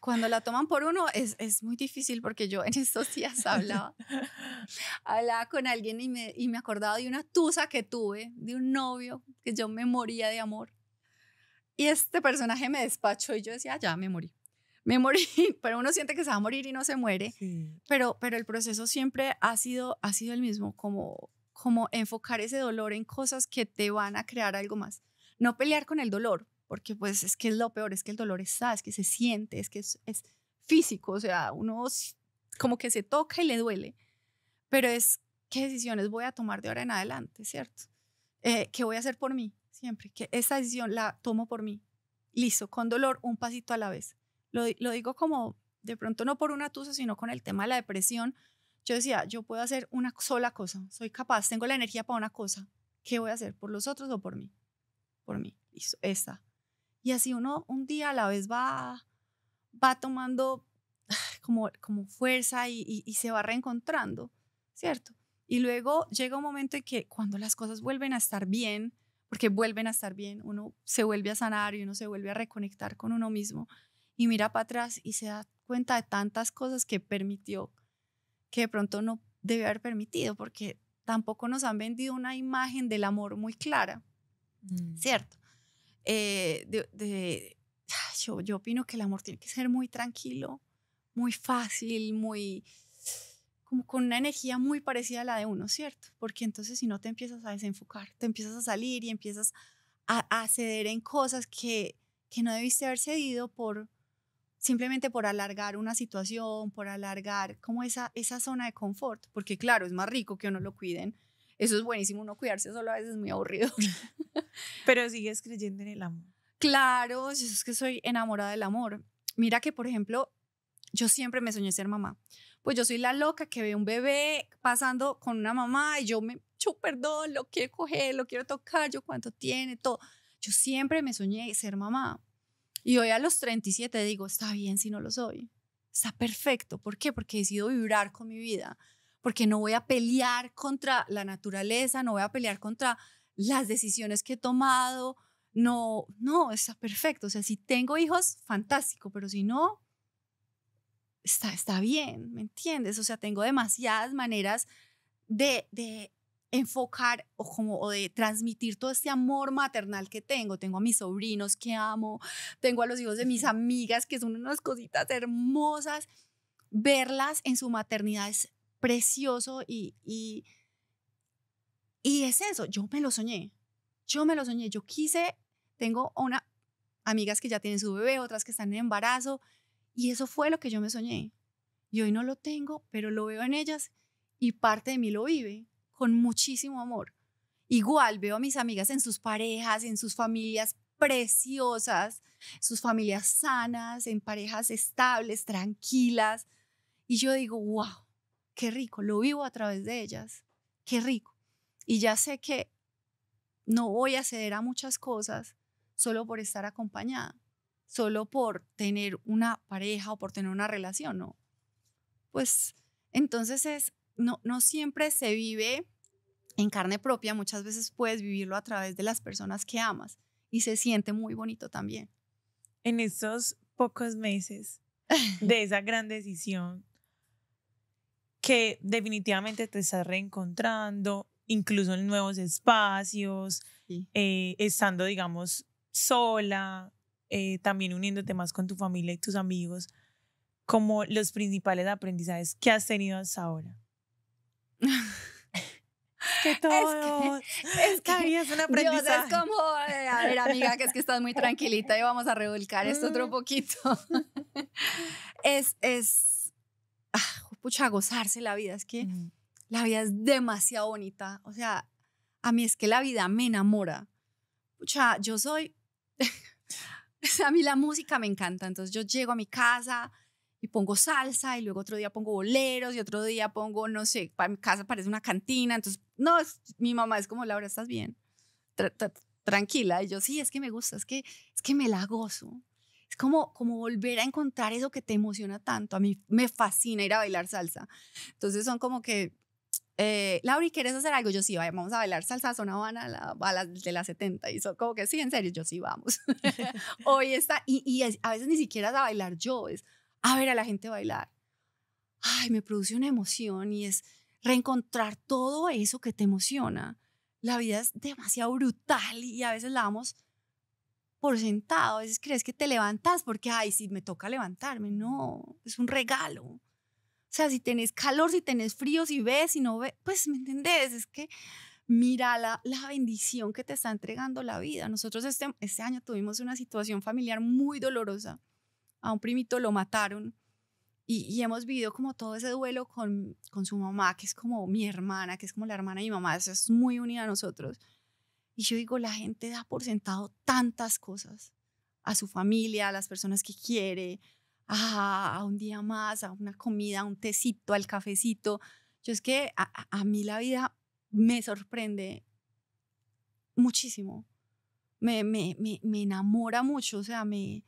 Cuando la toman por uno es, muy difícil porque yo en estos días hablaba, (laughs) hablaba con alguien y me, y me acordaba de una tusa que tuve, de un novio que yo me moría de amor. Y este personaje me despachó y yo decía, ah, ya me morí. Me morí, (laughs) pero uno siente que se va a morir y no se muere. Pero, pero el proceso siempre ha sido, ha sido el mismo, como, como enfocar ese dolor en cosas que te van a crear algo más. No pelear con el dolor, porque pues es que es lo peor, es que el dolor está, es que se siente, es que es, físico, o sea, uno como que se toca y le duele, pero es qué decisiones voy a tomar de ahora en adelante, ¿cierto? Eh, ¿Qué voy a hacer por mí? siempre, que esa decisión la tomo por mí, listo, con dolor, un pasito a la vez. Lo, lo digo como de pronto no por una tusa, sino con el tema de la depresión. Yo decía, yo puedo hacer una sola cosa, soy capaz, tengo la energía para una cosa. ¿Qué voy a hacer? ¿Por los otros o por mí? Por mí, listo, esta. Y así uno un día a la vez va, va tomando (sighs) como, como fuerza y se va reencontrando, ¿cierto? Y luego llega un momento en que cuando las cosas vuelven a estar bien, porque vuelven a estar bien, uno se vuelve a sanar y uno se vuelve a reconectar con uno mismo y mira para atrás y se da cuenta de tantas cosas que permitió, que de pronto no debe haber permitido, porque tampoco nos han vendido una imagen del amor muy clara, mm. ¿cierto? Eh, yo, yo opino que el amor tiene que ser muy tranquilo, muy fácil, muy como con una energía muy parecida a la de uno, ¿cierto? Porque entonces si no te empiezas a desenfocar, te empiezas a salir y empiezas a, ceder en cosas que, que no debiste haber cedido por simplemente por alargar una situación, por alargar como esa, esa zona de confort, porque claro, es más rico que uno lo cuiden. Eso es buenísimo, uno cuidarse solo a veces es muy aburrido. (laughs) Pero sigues creyendo en el amor. Claro, eso es que soy enamorada del amor. Mira que, por ejemplo, yo siempre me soñé ser mamá. Pues yo soy la loca que ve un bebé pasando con una mamá y yo me, yo perdón, lo quiero coger, lo quiero tocar, yo cuánto tiene, todo. Yo siempre me soñé ser mamá. Y hoy a los 37 digo, está bien si no lo soy. Está perfecto. ¿Por qué? Porque he decidido vibrar con mi vida. Porque no voy a pelear contra la naturaleza, no voy a pelear contra las decisiones que he tomado. No, no, está perfecto. O sea, si tengo hijos, fantástico, pero si no, está, bien, ¿me entiendes? O sea, tengo demasiadas maneras de, de enfocar o como de transmitir todo este amor maternal que tengo. Tengo a mis sobrinos que amo, tengo a los hijos de mis amigas que son unas cositas hermosas. Verlas en su maternidad es precioso y, y, y es eso, yo me lo soñé, yo me lo soñé, yo quise, tengo una, amigas que ya tienen su bebé, otras que están en embarazo, y eso fue lo que yo me soñé. Y hoy no lo tengo, pero lo veo en ellas y parte de mí lo vive con muchísimo amor. Igual veo a mis amigas en sus parejas, en sus familias preciosas, sus familias sanas, en parejas estables, tranquilas. Y yo digo, wow, qué rico, lo vivo a través de ellas, qué rico. Y ya sé que no voy a ceder a muchas cosas solo por estar acompañada, solo por tener una pareja o por tener una relación, ¿no? Pues entonces es, no, no siempre se vive en carne propia, muchas veces puedes vivirlo a través de las personas que amas y se siente muy bonito también. En estos pocos meses (laughs) de esa gran decisión que definitivamente te estás reencontrando, incluso en nuevos espacios, eh, estando, digamos, sola, eh, también uniéndote más con tu familia y tus amigos, como los principales aprendizajes que has tenido hasta ahora. (laughs) que es que, es que un aprendizaje. Dios es como, eh, a ver amiga, que es que estás muy (laughs) tranquilita y vamos a revolcar esto otro mm. poquito. (laughs) es, es, ah, pucha, gozarse la vida, es que la vida es demasiado bonita, o sea, a mí es que la vida me enamora. Pucha, yo soy, (laughs) a mí la música me encanta, entonces yo llego a mi casa y pongo salsa y luego otro día pongo boleros y otro día pongo, no sé, para mi casa parece una cantina, entonces, no, mi mamá es como, Laura, ¿estás bien? tranquila, y yo, sí, es que me gusta, es que, es que me la gozo. Es como, como volver a encontrar eso que te emociona tanto. A mí me fascina ir a bailar salsa. Entonces son como que eh, Lauri, ¿quieres hacer algo? Yo sí, vamos a bailar salsa zona habana la, a de las 70. Y so, como que sí, en serio, yo sí, vamos. (laughs) Hoy está, y, a veces ni siquiera es a bailar yo, es a ver a la gente bailar. Ay, me produce una emoción y es reencontrar todo eso que te emociona. La vida es demasiado brutal y a veces la vamos por sentado. A veces crees que te levantas porque, ay, si me toca levantarme. No, es un regalo. O sea, si tenés calor, si tenés frío, si ves, y no ves, pues me entendés, es que mira la, bendición que te está entregando la vida. Nosotros este, este año tuvimos una situación familiar muy dolorosa. A un primito lo mataron. Y, hemos vivido como todo ese duelo con, su mamá, que es como mi hermana, que es como la hermana de mi mamá, eso es muy unida a nosotros. Y yo digo, la gente da por sentado tantas cosas, a su familia, a las personas que quiere, a un día más, a una comida, a un tecito, al cafecito. Yo es que a, mí la vida me sorprende muchísimo. Me, me, me, enamora mucho, o sea, me...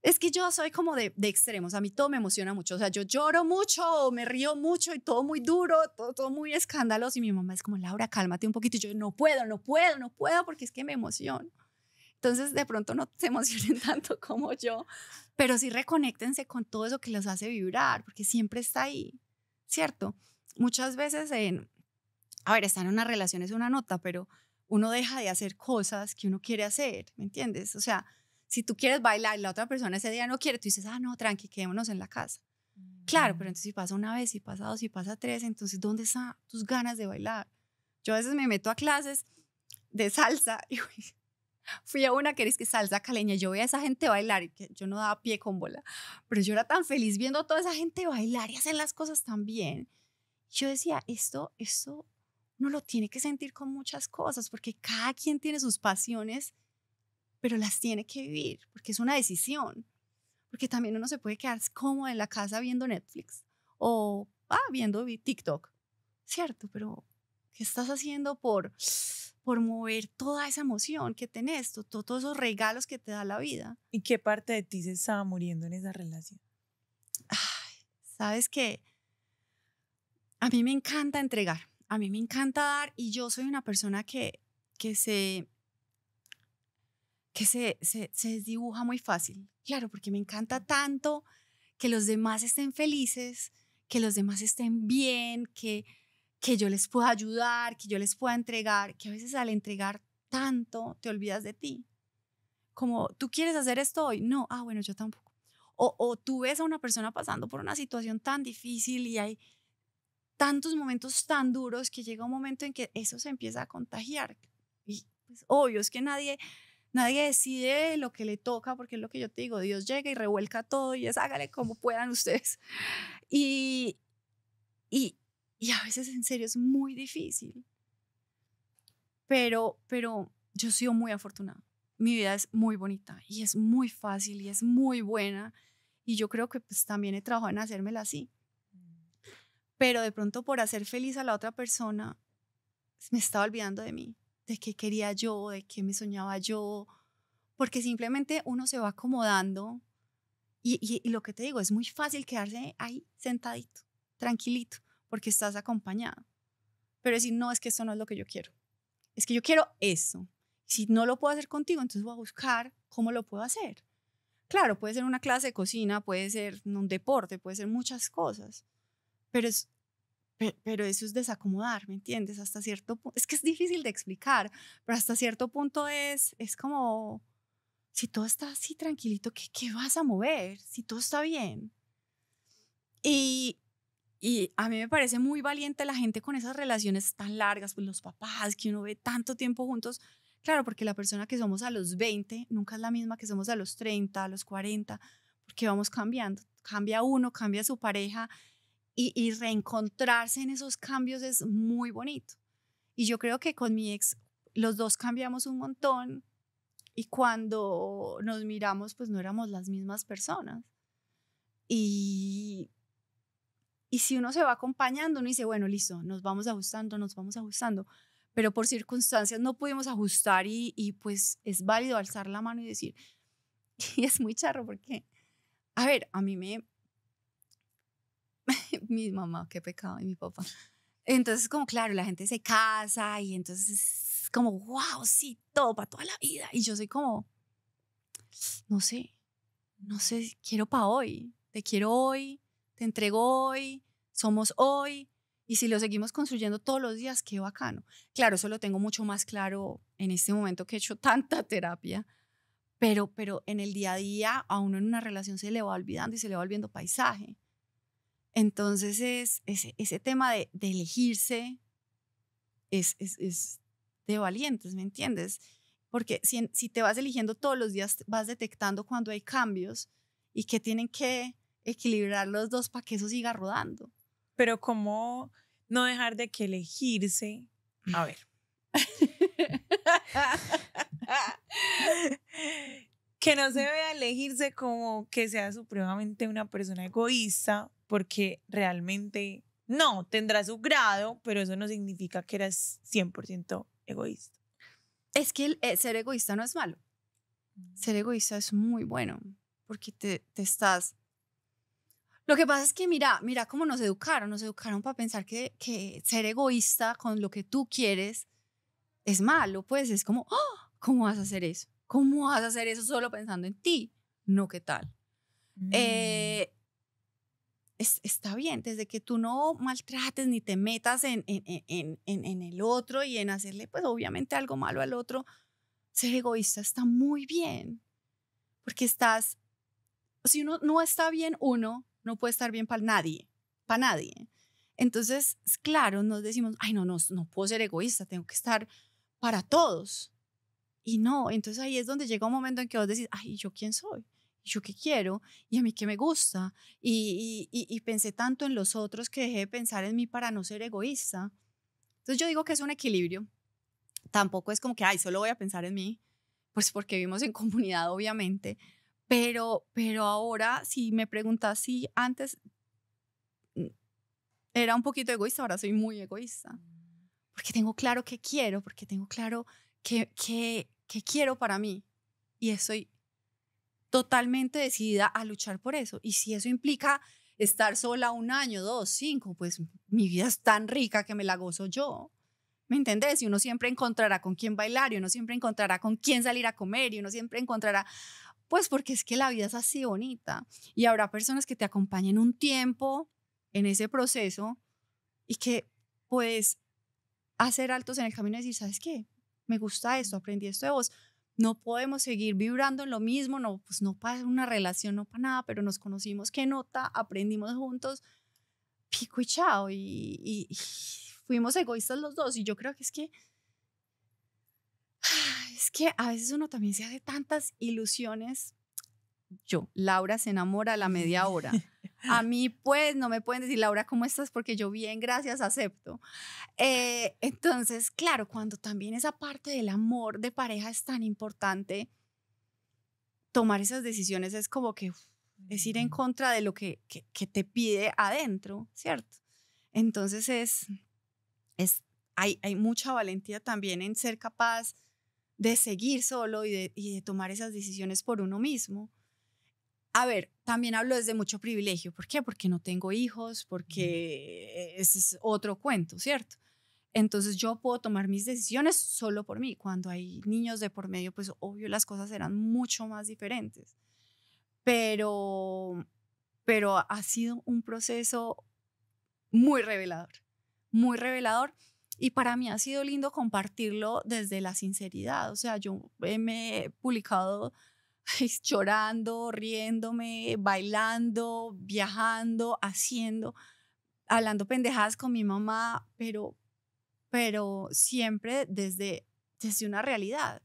Es que yo soy como de, de, extremos, a mí todo me emociona mucho, o sea, yo lloro mucho, me río mucho y todo muy duro, todo, muy escándalo, y mi mamá es como, Laura, cálmate un poquito, yo no puedo, no puedo, no puedo porque es que me emociono. Entonces, de pronto no se (laughs) emocionen tanto como yo, pero sí reconéctense con todo eso que los hace vibrar, porque siempre está ahí, ¿cierto? Muchas veces a ver, están en una relación es una nota, pero uno deja de hacer cosas que uno quiere hacer, ¿me entiendes? O sea, si tú quieres bailar y la otra persona ese día no quiere, tú dices, ah, no, tranqui, quedémonos en la casa. Claro, pero entonces si pasa una vez, si pasa dos, si pasa tres, entonces ¿dónde están tus ganas de bailar? Yo a veces me meto a clases de salsa (laughs) y Fui a una que es que salsa caleña, yo veía a esa gente bailar, y que yo no daba pie con bola, pero yo era tan feliz viendo a toda esa gente bailar y hacer las cosas tan bien. Yo decía, esto, esto no lo tiene que sentir con muchas cosas, porque cada quien tiene sus pasiones, pero las tiene que vivir, porque es una decisión, porque también uno se puede quedar cómodo en la casa viendo Netflix o ah, viendo TikTok, ¿cierto? Pero, ¿qué estás haciendo por por mover toda esa emoción que tenés, todo, todos esos regalos que te da la vida. ¿Y qué parte de ti se estaba muriendo en esa relación? Ay, Sabes que a mí me encanta entregar, a mí me encanta dar y yo soy una persona que, que se que se, se desdibuja muy fácil. Claro, porque me encanta tanto que los demás estén felices, que los demás estén bien, que, que yo les pueda ayudar, que yo les pueda entregar, que a veces al entregar tanto te olvidas de ti. Como tú quieres hacer esto hoy, no, ah, bueno, yo tampoco. O, o tú ves a una persona pasando por una situación tan difícil y hay tantos momentos tan duros que llega un momento en que eso se empieza a contagiar. Y pues, obvio, es que nadie, nadie decide lo que le toca, porque es lo que yo te digo, Dios llega y revuelca todo y es hágale como puedan ustedes. Y, y, y a veces en serio es muy difícil. Pero, pero yo he sido muy afortunada. Mi vida es muy bonita y es muy fácil y es muy buena. Y yo creo que pues, también he trabajado en hacérmela así. Pero de pronto por hacer feliz a la otra persona, me estaba olvidando de mí, de qué quería yo, de qué me soñaba yo, porque simplemente uno se va acomodando y, y, y lo que te digo, es muy fácil quedarse ahí sentadito, tranquilito porque estás acompañado. Pero si no, es que esto no es lo que yo quiero. Es que yo quiero eso. Si no lo puedo hacer contigo, entonces voy a buscar cómo lo puedo hacer. Claro, puede ser una clase de cocina, puede ser un deporte, puede ser muchas cosas, pero, es, pero eso es desacomodar, ¿me entiendes? Hasta cierto punto, es que es difícil de explicar, pero hasta cierto punto es, es como, si todo está así tranquilito, ¿qué, ¿qué vas a mover? Si todo está bien. Y y a mí me parece muy valiente la gente con esas relaciones tan largas, pues los papás que uno ve tanto tiempo juntos. Claro, porque la persona que somos a los 20 nunca es la misma que somos a los 30, a los 40, porque vamos cambiando. Cambia uno, cambia su pareja y, y reencontrarse en esos cambios es muy bonito. Y yo creo que con mi ex los dos cambiamos un montón y cuando nos miramos pues no éramos las mismas personas. Y y si uno se va acompañando, uno dice, bueno, listo, nos vamos ajustando, nos vamos ajustando, pero por circunstancias no pudimos ajustar y, y pues es válido alzar la mano y decir, (laughs) y es muy charro porque, a ver, a mí me, (laughs) mi mamá, qué pecado, y mi papá. Entonces, como claro, la gente se casa y entonces como, wow, sí, todo para toda la vida. Y yo soy como, no sé, no sé, quiero para hoy, te quiero hoy, te entrego hoy, somos hoy, y si lo seguimos construyendo todos los días, qué bacano. Claro, eso lo tengo mucho más claro en este momento que he hecho (laughs) tanta terapia, pero, pero en el día a día a uno en una relación se le va olvidando y se le va volviendo paisaje. Entonces es, ese, tema de, elegirse es, es, es, de valientes, ¿me entiendes? Porque si, si te vas eligiendo todos los días, vas detectando cuando hay cambios y que tienen que equilibrar los dos para que eso siga rodando. Pero cómo no dejar de que elegirse. A ver. (laughs) que no se vea elegirse como que sea supremamente una persona egoísta, porque realmente no, tendrá su grado, pero eso no significa que eras 100% egoísta. Es que eh, ser egoísta no es malo. Mm. Ser egoísta es muy bueno, porque te, te estás lo que pasa es que mira, mira cómo nos educaron, nos educaron para pensar que, ser egoísta con lo que tú quieres es malo, pues es como, ¡Ah! ¿cómo vas a hacer eso? ¿Cómo vas a hacer eso solo pensando en ti? No, ¿qué tal? Mm. Eh, está bien, desde que tú no maltrates ni te metas en, en, en, en, el otro y en hacerle, pues obviamente algo malo al otro, ser egoísta está muy bien, porque estás, si uno no está bien uno, no puede estar bien para nadie, para nadie. Entonces, claro, nos decimos, ay, no, no, no puedo ser egoísta, tengo que estar para todos. Y no, entonces ahí es donde llega un momento en que vos decís, ay, ¿yo quién soy? ¿Y ¿Yo qué quiero? ¿Y a mí qué me gusta? Y, y pensé tanto en los otros que dejé de pensar en mí para no ser egoísta. Entonces yo digo que es un equilibrio. Tampoco es como que, ay, solo voy a pensar en mí, pues porque vivimos en comunidad, obviamente pero, pero ahora, si me preguntas si antes mm, era un poquito egoísta, ahora soy muy egoísta. Mm. Porque tengo claro que quiero, porque tengo claro que qué, qué quiero para mí. Y estoy totalmente decidida a luchar por eso. Y si eso implica estar sola un año, dos, cinco, pues mi vida es tan rica que me la gozo yo. ¿Me entendés? Y uno siempre encontrará con quién bailar, y uno siempre encontrará con quién salir a comer, y uno siempre encontrará, pues porque es que la vida es así bonita y habrá personas que te acompañen un tiempo en ese proceso y que pues hacer altos en el camino y decir, ¿sabes qué? Me gusta esto, aprendí esto de vos. No podemos seguir vibrando en lo mismo, no, pues no para una relación, no para nada, pero nos conocimos, qué nota, aprendimos juntos, pico y chao, y, y fuimos egoístas los dos. Y yo creo que es que es que a veces uno también se hace tantas ilusiones. Yo, Laura se enamora a la media hora. A (laughs) mí, pues, no me pueden decir, Laura, ¿cómo estás? Porque yo bien, gracias, acepto. Eh, entonces, claro, cuando también esa parte del amor de pareja es tan importante, tomar esas decisiones es como que es ir en contra de lo que, que, te pide adentro, ¿cierto? Entonces, es, es hay, hay mucha valentía también en ser capaz de seguir solo y de, tomar esas decisiones por uno mismo. A ver, también hablo desde mucho privilegio. ¿Por qué? Porque no tengo hijos, porque e, ese es otro cuento, ¿cierto? Entonces yo puedo tomar mis decisiones solo por mí. Cuando hay niños de por medio, pues obvio las cosas serán mucho más diferentes. Pero, pero ha sido un proceso muy revelador, muy revelador y para mí ha sido lindo compartirlo desde la sinceridad. O sea, yo me he publicado (laughs) llorando, riéndome, bailando, viajando, haciendo, hablando pendejadas con mi mamá, pero, pero siempre desde, desde una realidad.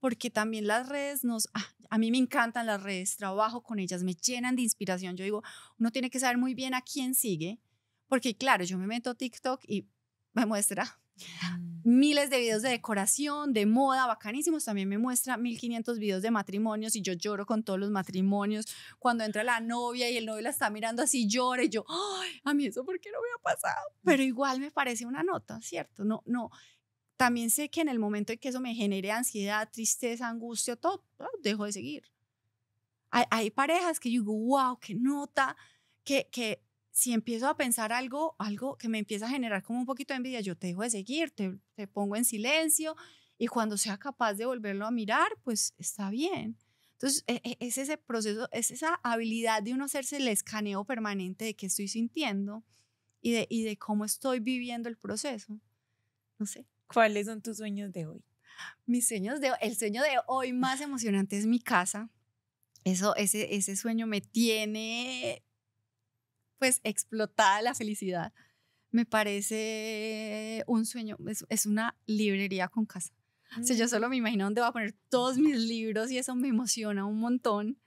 Porque también las redes nos... Ah, a mí me encantan las redes, trabajo con ellas, me llenan de inspiración. Yo digo, uno tiene que saber muy bien a quién sigue, porque claro, yo me meto a TikTok y me muestra mm. miles de videos de decoración, de moda, bacanísimos. También me muestra 1500 videos de matrimonios y yo lloro con todos los matrimonios. Cuando entra la novia y el novio la está mirando así, llora y yo, Ay, a mí eso por qué no me ha pasado. Pero igual me parece una nota, ¿cierto? No, no. También sé que en el momento en que eso me genere ansiedad, tristeza, angustia, todo, dejo de seguir. Hay, hay parejas que yo digo, wow, qué nota, que, que si empiezo a pensar algo, algo que me empieza a generar como un poquito de envidia, yo te dejo de seguir, te, pongo en silencio y cuando sea capaz de volverlo a mirar, pues está bien. Entonces, e, e, es ese proceso, es esa habilidad de uno hacerse el escaneo permanente de qué estoy sintiendo y de, de cómo estoy viviendo el proceso. No sé. ¿Cuáles son tus sueños de hoy? Mis sueños de el sueño de hoy más emocionante es mi casa. Eso, ese, ese sueño me tiene pues explotada la felicidad, me parece un sueño, es, una librería con casa. O sea, yo mm. solo me imagino dónde voy a poner todos mis libros y eso me emociona un montón.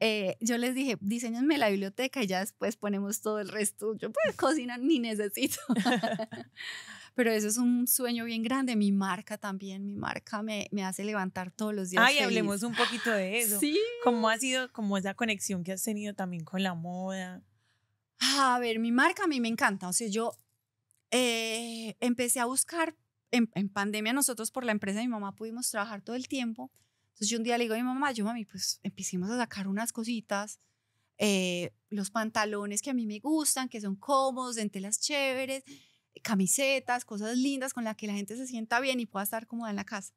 Eh, yo les dije, diseñenme la biblioteca y ya después ponemos todo el resto. Yo pues cocina ni necesito. (laughs) Pero eso es un sueño bien grande. Mi marca también, mi marca me, hace levantar todos los días. Ay, hablemos un poquito de eso. Sí. ¿Cómo ha sido como esa conexión que has tenido también con la moda? Ah, a ver, mi marca a mí me encanta. O sea, yo eh, empecé a buscar, en, pandemia nosotros por la empresa de mi mamá pudimos trabajar todo el tiempo. Entonces yo un día le digo a mi mamá, yo mami, pues empecemos a sacar unas cositas, eh, los pantalones que a mí me gustan, que son cómodos, en telas chéveres, camisetas, cosas lindas con las que la gente se sienta bien y pueda estar cómoda en la casa.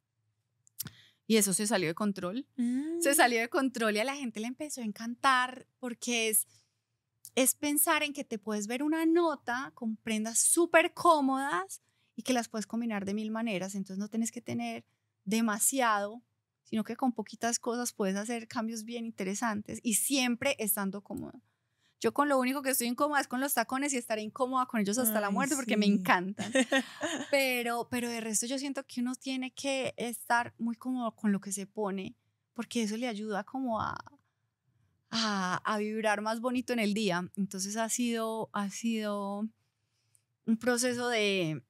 Y eso se salió de control. Se mm. salió de control y a la gente le empezó a encantar porque es es pensar en que te puedes ver una nota con prendas súper cómodas y que las puedes combinar de mil maneras. Entonces no tienes que tener demasiado, sino que con poquitas cosas puedes hacer cambios bien interesantes y siempre estando cómoda. Yo con lo único que estoy incómoda es con los tacones y estaré incómoda con ellos hasta la muerte porque me encantan. (laughs) Pero, pero de resto yo siento que uno tiene que estar muy cómodo con lo que se pone porque eso le ayuda como a a, vibrar más bonito en el día. Entonces ha sido, ha sido un proceso de,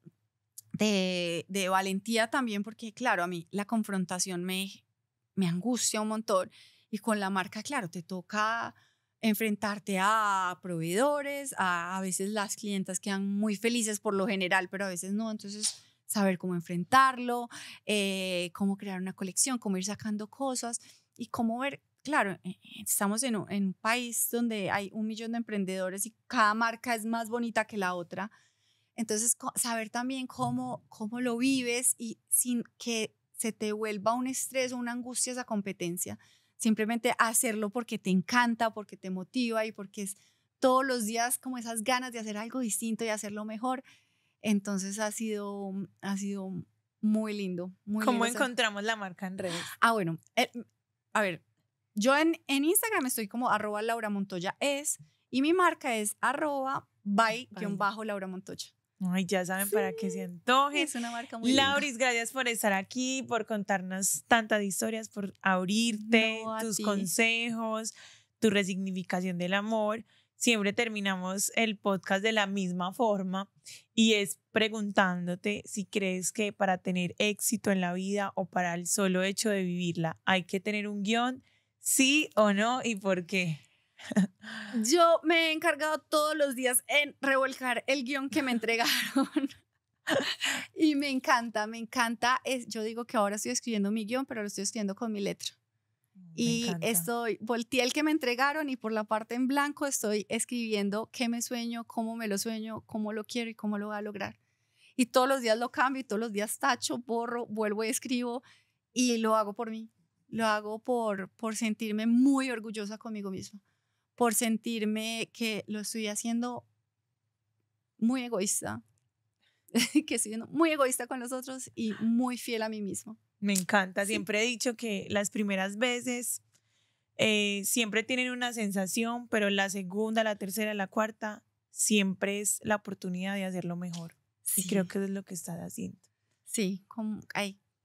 de, valentía también, porque claro, a mí la confrontación me, me angustia un montón. Y con la marca, claro, te toca enfrentarte a proveedores, a, veces las clientas quedan muy felices por lo general, pero a veces no, entonces saber cómo enfrentarlo, eh, cómo crear una colección, cómo ir sacando cosas y cómo ver claro, e, e, estamos en un, país donde hay un millón de emprendedores y cada marca es más bonita que la otra. Entonces, saber también cómo, cómo lo vives y sin que se te vuelva un estrés o una angustia esa competencia. Simplemente hacerlo porque te encanta, porque te motiva y porque es todos los días como esas ganas de hacer algo distinto y hacerlo mejor. Entonces ha sido, ha sido muy lindo. Muy ¿Cómo encontramos la marca en redes? Ah, bueno, eh, a ver, yo en, Instagram estoy como arroba Laura es y mi marca es arroba by-laura Montoya. Ay, ya saben para qué se antoje. Es una marca muy Lauris, gracias por estar aquí, por contarnos tantas historias, por abrirte, tus consejos, tu resignificación del amor. Siempre terminamos el podcast de la misma forma y es preguntándote si crees que para tener éxito en la vida o para el solo hecho de vivirla hay que tener un guión ¿Sí o no y por qué? Yo me he encargado todos los días en revolcar el guión que me entregaron. (laughs) Y me encanta, me encanta. Es, yo digo que ahora estoy escribiendo mi guión, pero lo estoy escribiendo con mi letra. Mm, y estoy, volteé el que me entregaron y por la parte en blanco estoy escribiendo qué me sueño, cómo me lo sueño, cómo lo quiero y cómo lo voy a lograr. Y todos los días lo cambio y todos los días tacho, borro, vuelvo y escribo y lo hago por mí lo hago por, por sentirme muy orgullosa conmigo misma, por sentirme que lo estoy haciendo muy egoísta, (laughs) que estoy siendo muy egoísta con los otros y muy fiel a mí mismo Me encanta, siempre he dicho que las primeras veces eh, siempre tienen una sensación, pero la segunda, la tercera, la cuarta, siempre es la oportunidad de hacerlo mejor. Sí. Y creo que es lo que estás haciendo. Sí, como,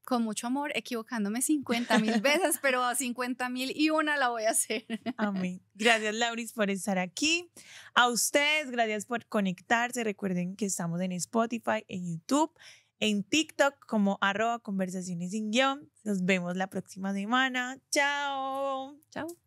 con mucho amor, equivocándome 50 mil veces, pero a 50 mil y una la voy a hacer. Amén. Gracias, Lauris, por estar aquí. A ustedes, gracias por conectarse. Recuerden que estamos en Spotify, en YouTube, en TikTok como arroba conversaciones sin guión. Nos vemos la próxima semana. Chao. Chao.